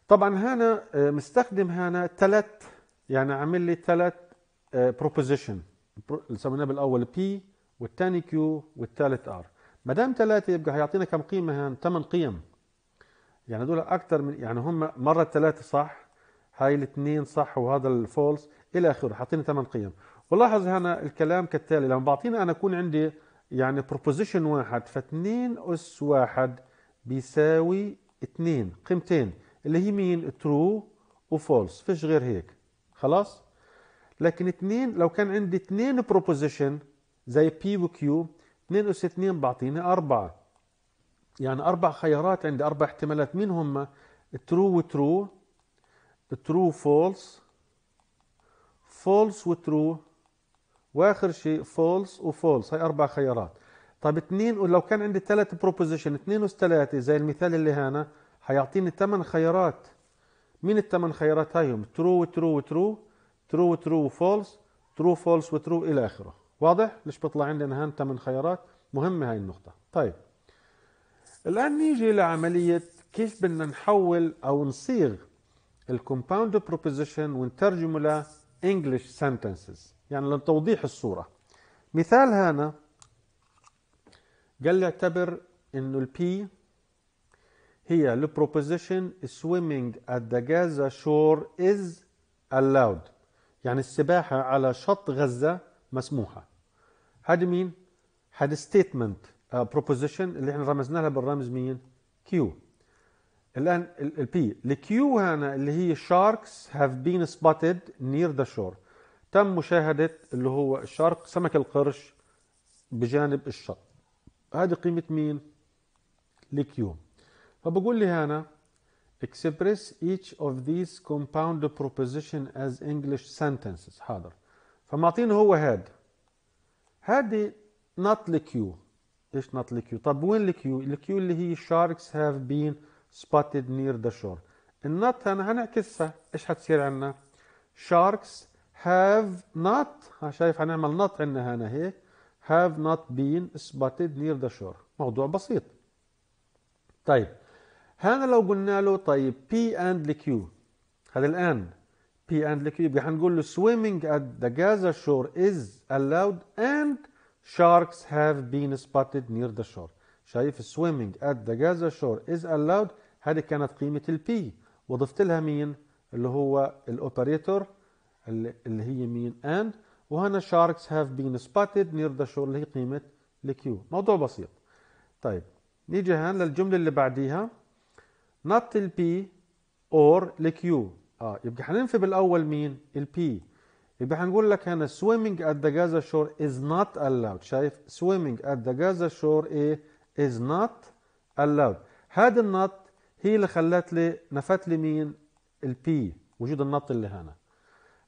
طبعا هنا آه، مستخدم هنا ثلاث يعني عامل لي ثلاث بروبوزيشن آه، اللي سميناه بالاول بي والثاني كيو والثالث ار ما دام ثلاثه يبقى هيعطينا كم قيمه هنا ثمان قيم يعني دول اكثر من يعني هم مره ثلاثه صح هاي الاثنين صح وهذا الفولس الى اخره حاطين ثمان قيم ولاحظ هنا الكلام كالتالي لما بعطينا انا اكون عندي يعني بروبوزيشن واحد فاثنين اس واحد بيساوي اثنين قيمتين اللي هي مين ترو وفولس فيش غير هيك خلاص لكن اثنين لو كان عندي اثنين بروبوزيشن زي بي وكيو اثنين اس اثنين بعطيني اربعه يعني أربع خيارات عندي أربع احتمالات مين هم ترو وترو ترو فولس فولس وترو واخر شيء فولس وفولس هاي اربع خيارات طيب اثنين ولو كان عندي ثلاث بروبوزيشن اثنين وثلاثه زي المثال اللي هنا حيعطيني ثمان خيارات مين الثمان خيارات هايهم ترو وترو وترو ترو وترو وفولس ترو فولس وترو الى اخره واضح ليش بيطلع عندنا هان ثمان خيارات مهمه هاي النقطه طيب الآن نيجي لعملية كيف بدنا نحول أو نصيغ الكومباوند بروبوزيشن ونترجمه ل English sentences يعني لتوضيح الصورة مثال هنا قال لي اعتبر انه البي هي البروبوزيشن swimming at the Gaza shore is allowed يعني السباحة على شط غزة مسموحة هذا مين؟ هذا ستيتمنت بروبوزيشن آه، اللي احنا رمزنا لها بالرمز مين؟ كيو الان البي الكيو هنا اللي هي شاركس هاف بين سبوتد نير ذا شور تم مشاهده اللي هو الشارك سمك القرش بجانب الشط هذه قيمه مين؟ الكيو فبقول لي هنا express each of these compound proposition as English sentences حاضر فمعطينا هو هاد هذه not the Q ليش تشنط الكيو طب وين الكيو الكيو اللي هي sharks have been spotted near the shore النات النط هنعكسها ايش حتصير عندنا sharks have not ها شايف حنعمل not عندنا هنا هيك have not been spotted near the shore موضوع بسيط طيب هنا لو قلنا له طيب P and Q هذا الآن P and Q يبقى هنقول له swimming at the Gaza shore is allowed and sharks have been spotted near the shore شايف swimming at the Gaza shore is allowed هذه كانت قيمة البي وضفت لها مين اللي هو الاوبريتور اللي هي مين and وهنا sharks have been spotted near the shore اللي هي قيمة الكيو موضوع بسيط طيب نيجي هان للجملة اللي بعديها not P or Q. اه يبقى حننفي بالاول مين البي يبقى هنقول لك هنا swimming at the Gaza shore is not allowed شايف swimming at the Gaza shore ايه is not allowed هذا النط هي اللي خلت لي نفت لي مين البي وجود النط اللي هنا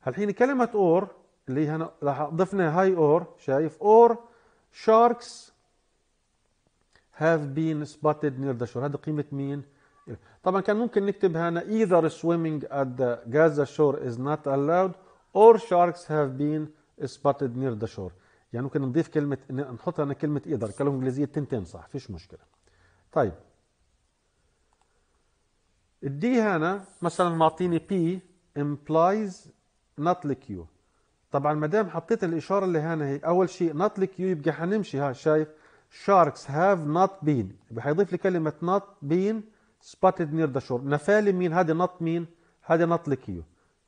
الحين كلمة اور اللي هنا ضفنا هاي اور شايف اور sharks have been spotted near the shore هذا قيمة مين طبعا كان ممكن نكتب هنا either swimming at the Gaza shore is not allowed or sharks have been spotted near the shore يعني ممكن نضيف كلمة نحط هنا كلمة either كلمة انجليزية تنتين صح فيش مشكلة طيب الدي هنا مثلا معطيني P implies not like you طبعا ما دام حطيت الإشارة اللي هنا هي أول شيء not like you يبقى حنمشي ها شايف sharks have not been حيضيف لي كلمة not been spotted near the shore نفالي مين هذه not مين هذه not like you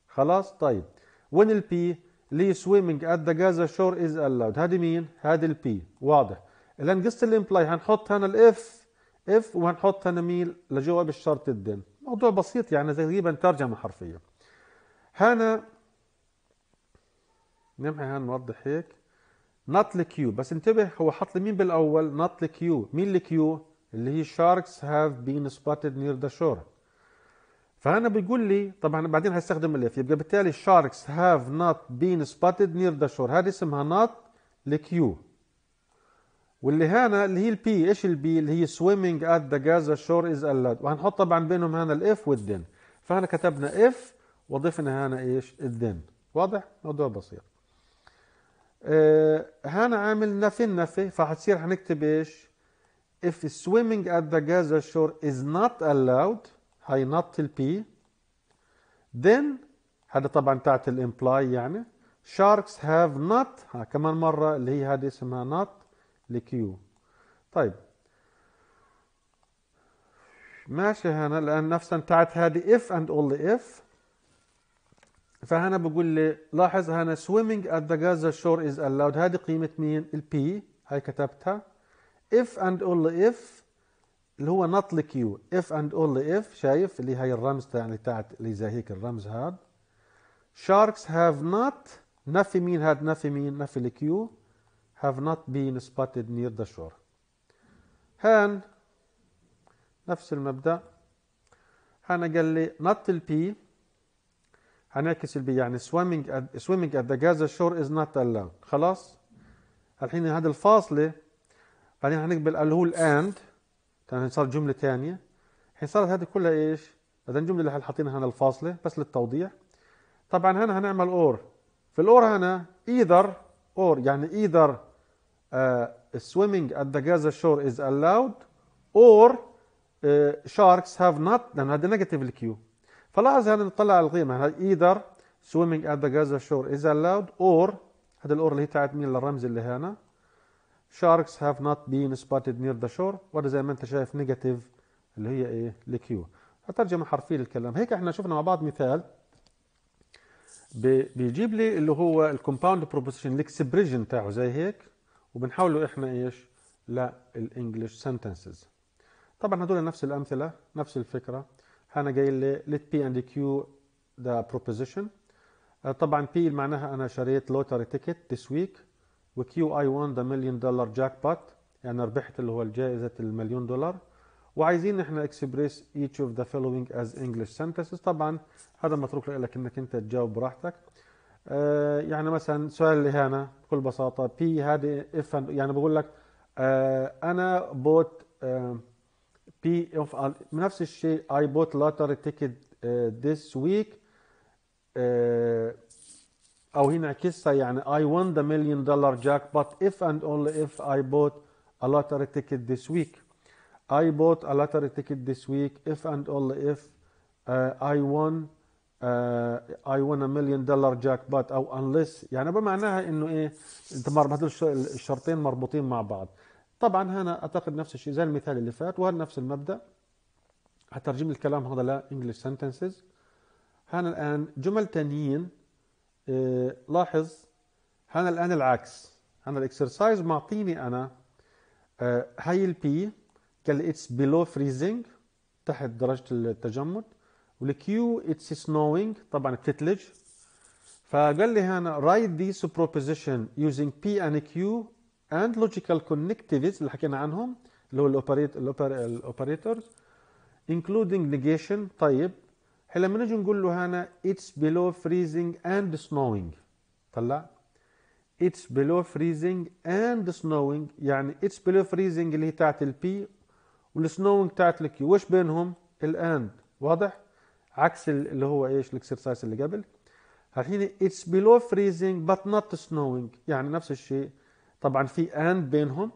خلاص طيب وين البي ليه swimming at the Gaza shore is allowed هذه مين؟ هذه البي واضح الآن قصة الامبلاي هنحط هنا الاف اف وهنحط هنا ميل لجواب الشرط الدن موضوع بسيط يعني تقريبا ترجمة حرفية هنا نمحي هنا نوضح هيك نط لكيو بس انتبه هو حط لمين بالاول نط لكيو مين لكيو اللي هي sharks have been spotted near the shore فانا بيقول لي طبعا بعدين هستخدم الاف يبقى بالتالي الشاركس هاف نوت بين سبوتد نير ذا شور هذه اسمها نوت لكيو واللي هنا اللي هي البي ايش البي اللي هي سويمينج ات ذا جازا شور از الاد وهنحط طبعا بينهم هنا الاف والدن فهنا كتبنا اف وضفنا هنا ايش الدن واضح موضوع بسيط آه هنا عامل نفي النفي فحتصير هنكتب ايش if swimming at the Gaza shore is not allowed هينط البي then هذا طبعا تاعت الامبلاي يعني sharks have not ها كمان مرة اللي هي هذه اسمها not لكيو طيب ماشي هنا لأن نفسها تاعت هذه if and only if فهنا بقول لي لاحظ هنا swimming at the Gaza shore is allowed هذه قيمة مين البي هاي كتبتها if and only if اللي هو نط الكيو اف اند اونلي اف شايف اللي هي الرمز يعني تاعت اللي زي هيك الرمز هاد شاركس هاف نوت نفي مين هاد نفي مين نفي الكيو have not been spotted near the shore هان نفس المبدأ هان قال لي not البي P هنعكس البي يعني swimming at, swimming at the Gaza shore is not allowed خلاص الحين هذه الفاصلة بعدين هنقبل اللي هو and كان صار جمله ثانيه الحين صارت هذه كلها ايش بعدين الجمله اللي حاطينها هنا الفاصله بس للتوضيح طبعا هنا هنعمل اور في الاور هنا ايذر اور يعني ايذر آه، swimming at the Gaza shore is allowed or شاركس آه، sharks have not لأن هذا نيجاتيف الكيو فلاحظ هنا نطلع على القيمة هذا ايذر swimming at the Gaza shore is allowed or هذا الأور اللي هي تاعت مين للرمز اللي هنا sharks have not been spotted near the shore وده زي ما انت شايف نيجاتيف اللي هي ايه لكيو هترجمة حرفية للكلام هيك احنا شفنا مع بعض مثال بيجيب لي اللي هو الكومباوند بروبوزيشن الاكسبريشن تاعه زي هيك وبنحوله احنا ايش للانجلش سنتنسز طبعا هدول نفس الامثله نفس الفكره هنا جاي لي let p and q the proposition طبعا p معناها انا شريت لوتري تيكت this week وكيو اي وان ذا مليون دولار جاك بات يعني ربحت اللي هو الجائزه المليون دولار وعايزين احنا اكسبريس each اوف ذا following از انجلش sentences طبعا هذا متروك لك انك انت تجاوب براحتك آه يعني مثلا سؤال اللي هنا بكل بساطه بي هذه اف يعني بقول لك آه انا بوت بي اوف نفس الشيء اي بوت لوتري تيكت ذس ويك او هنا كسه يعني I won the million dollar jack but if and only if I bought a lottery ticket this week I bought a lottery ticket this week if and only if uh, I won uh, I won a million dollar jackpot او unless يعني بمعناها انه ايه انت هدول الشرطين مربوطين مع بعض طبعا هنا اعتقد نفس الشيء زي المثال اللي فات وهذا نفس المبدا هترجم الكلام هذا لانجلش سنتنسز هنا الان جمل تانيين آه، لاحظ هنا الآن العكس انا الاكسرسايز معطيني أنا آه، هاي البي قال لي اتس بيلو فريزنج تحت درجة التجمد والكيو اتس سنوينج طبعا بتتلج فقال لي هنا write these بروبوزيشن using P and Q and logical connectivities اللي حكينا عنهم اللي هو الاوبريتورز including negation طيب هلا لما نجي نقول له هنا اتس below freezing and snowing طلع اتس below freezing and snowing يعني اتس below freezing اللي هي تاعت البي والسنوينج تاعت الكيو وش بينهم الاند واضح عكس اللي هو ايش الاكسرسايز اللي قبل الحين اتس below freezing but not snowing يعني نفس الشيء طبعا في اند بينهم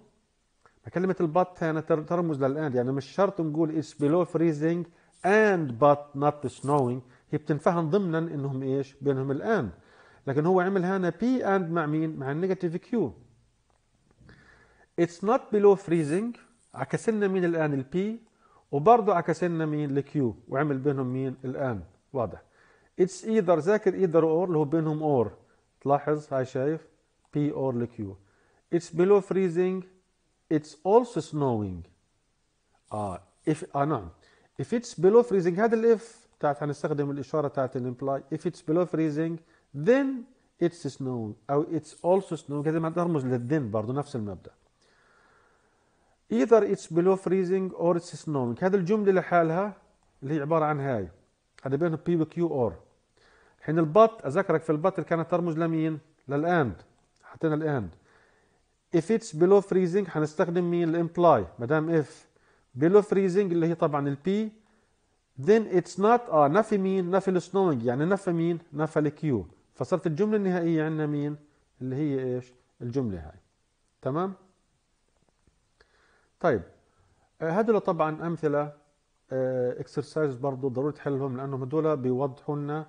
كلمة البط هنا ترمز للاند يعني مش شرط نقول اتس below freezing and but not this knowing هي بتنفهم ضمنا انهم ايش بينهم الان لكن هو عمل هنا بي and مع مين مع النيجاتيف كيو it's not below freezing لنا مين الان البي وبرضه لنا مين الكيو وعمل بينهم مين الان واضح اتس ايذر ذاكر ايذر اور اللي هو بينهم اور تلاحظ هاي شايف بي اور الكيو اتس below freezing اتس also snowing اه اف اه نعم if it's below freezing هذا الاف بتاعت هنستخدم الاشاره بتاعت الامبلاي if it's below freezing then it's snow او it's also snow كده ما ترمز للذن برضه نفس المبدا either it's below freezing or it's snowing هذه الجمله لحالها اللي هي عباره عن هاي هذا بينهم بي وكيو اور حين البط اذكرك في البط اللي كانت ترمز لمين للاند حطينا الاند if it's below freezing هنستخدم مين الامبلاي ما دام if below فريزنج اللي هي طبعا البي then it's not اه نفى مين نفى السنوينج يعني نفى مين نفى الكيو فصارت الجمله النهائيه عندنا مين اللي هي ايش الجمله هاي تمام طيب هذول آه، طبعا امثله اكسرسايز آه، برضه ضروري تحلهم لانهم هذول بيوضحوا لنا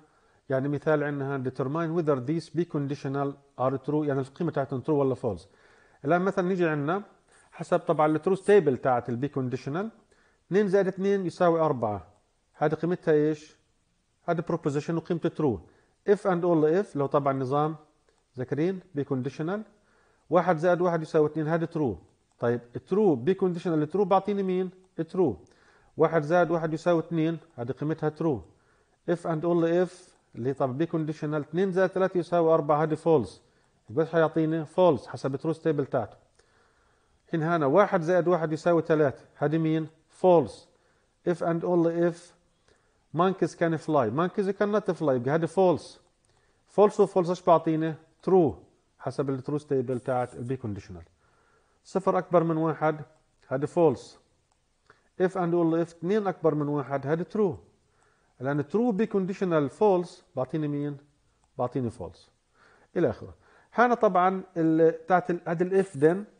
يعني مثال عندنا determine whether these be conditional are true يعني القيمه تاعتهم true ولا false الان مثلا نيجي عندنا حسب طبعا التروث تيبل تاعت البي كونديشنال 2 زائد 2 يساوي 4 هذه قيمتها ايش؟ هذا بروبوزيشن وقيمته ترو اف اند اول اف لو طبعا نظام ذاكرين بي كونديشنال 1 زائد 1 يساوي 2 هذا ترو طيب ترو بي كونديشنال ترو بيعطيني مين؟ ترو 1 زائد 1 يساوي 2 هذه قيمتها ترو اف اند اول اف اللي طبعا بي كونديشنال 2 زائد 3 يساوي 4 هذه فولس بس حيعطيني فولس حسب الترو ستيبل تاعته إن هنا واحد زائد واحد يساوي ثلاثة هذه مين؟ فولس if and only if monkeys can fly monkeys cannot fly يبقى هذه فولس فولس وفولس ايش بعطينا؟ ترو حسب الترو ستيبل تاعت البي كونديشنال صفر أكبر من واحد هذه فولس if and only if اثنين أكبر من واحد هذه ترو لأن ترو بي كونديشنال فولس بعطيني مين؟ بعطيني فولس إلى آخره هنا طبعا تاعت هذه الاف then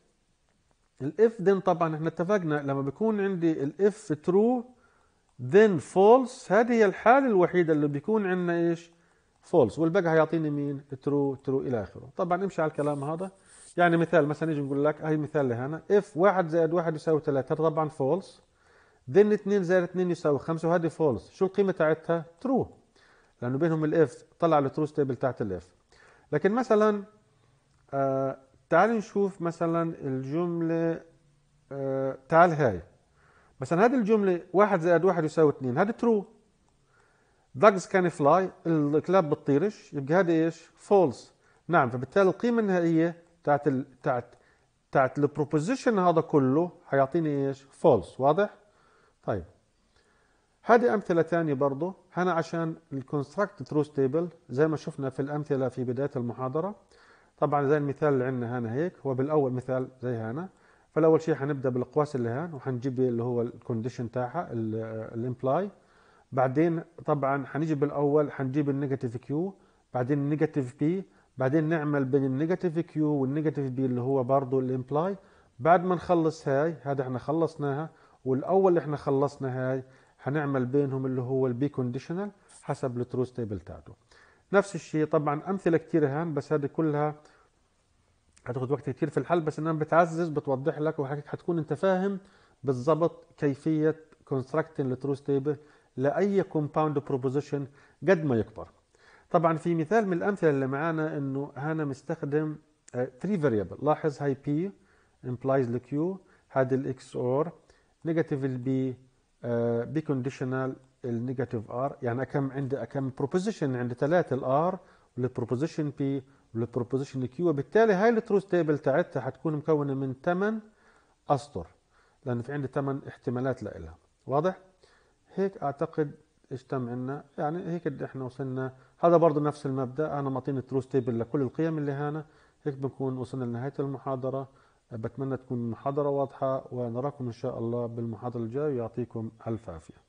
الاف ذن طبعا احنا اتفقنا لما بيكون عندي الاف ترو ذن فولس هذه هي الحالة الوحيدة اللي بيكون عندنا ايش فولس والباقي هيعطيني مين ترو ترو الى اخره طبعا امشي على الكلام هذا يعني مثال مثلا نيجي نقول لك اي مثال لهنا اف 1 زائد 1 يساوي 3 هذا طبعا فولس ذن 2 زائد 2 يساوي 5 وهذه فولس شو القيمه تاعتها ترو لانه بينهم الاف طلع الترو ستيبل تاعت الاف لكن مثلا آه تعال نشوف مثلا الجملة آه تعال هاي مثلا هذه الجملة واحد زائد واحد يساوي اثنين هذه ترو dogs كان فلاي الكلاب بتطيرش يبقى هذا ايش؟ فولس نعم فبالتالي القيمة النهائية تاعت ال... تاعت تاعت البروبوزيشن هذا كله حيعطيني ايش؟ فولس واضح؟ طيب هذه أمثلة ثانية برضه هنا عشان الكونستراكت تروث تيبل زي ما شفنا في الأمثلة في بداية المحاضرة طبعا زي المثال اللي عندنا هنا هيك هو بالاول مثال زي هنا فالاول شيء حنبدا بالاقواس اللي هان وحنجيب اللي هو الكونديشن تاعها الامبلاي بعدين طبعا حنيجي بالاول حنجيب النيجاتيف كيو بعدين النيجاتيف بي بعدين نعمل بين النيجاتيف كيو والنيجاتيف بي اللي هو برضه الامبلاي بعد ما نخلص هاي هذا احنا خلصناها والاول اللي احنا خلصنا هاي حنعمل بينهم اللي هو البي كونديشنال حسب الترو ستيبل تاعته نفس الشيء طبعا امثله كثير هام بس هذه كلها هتاخذ وقت كثير في الحل بس انها بتعزز بتوضح لك وهيك حتكون انت فاهم بالضبط كيفيه كونستراكتنج truth table لاي كومباوند بروبوزيشن قد ما يكبر طبعا في مثال من الامثله اللي معانا انه هنا مستخدم 3 آه، فاريبل لاحظ هاي بي امبلايز لكيو هذا الاكس اور نيجاتيف البي بي كونديشنال النيجاتيف ار يعني كم عندي كم بروبوزيشن عندي ثلاثه الار والبروبوزيشن بي والبروبوزيشن كيو وبالتالي هاي التروس تيبل تاعتها حتكون مكونه من ثمان اسطر لان في عندي ثمان احتمالات لها واضح هيك اعتقد اجتمع لنا يعني هيك احنا وصلنا هذا برضه نفس المبدا انا معطيني التروس تيبل لكل القيم اللي هنا هيك بنكون وصلنا لنهايه المحاضره بتمنى تكون المحاضره واضحه ونراكم ان شاء الله بالمحاضره الجايه ويعطيكم الف عافيه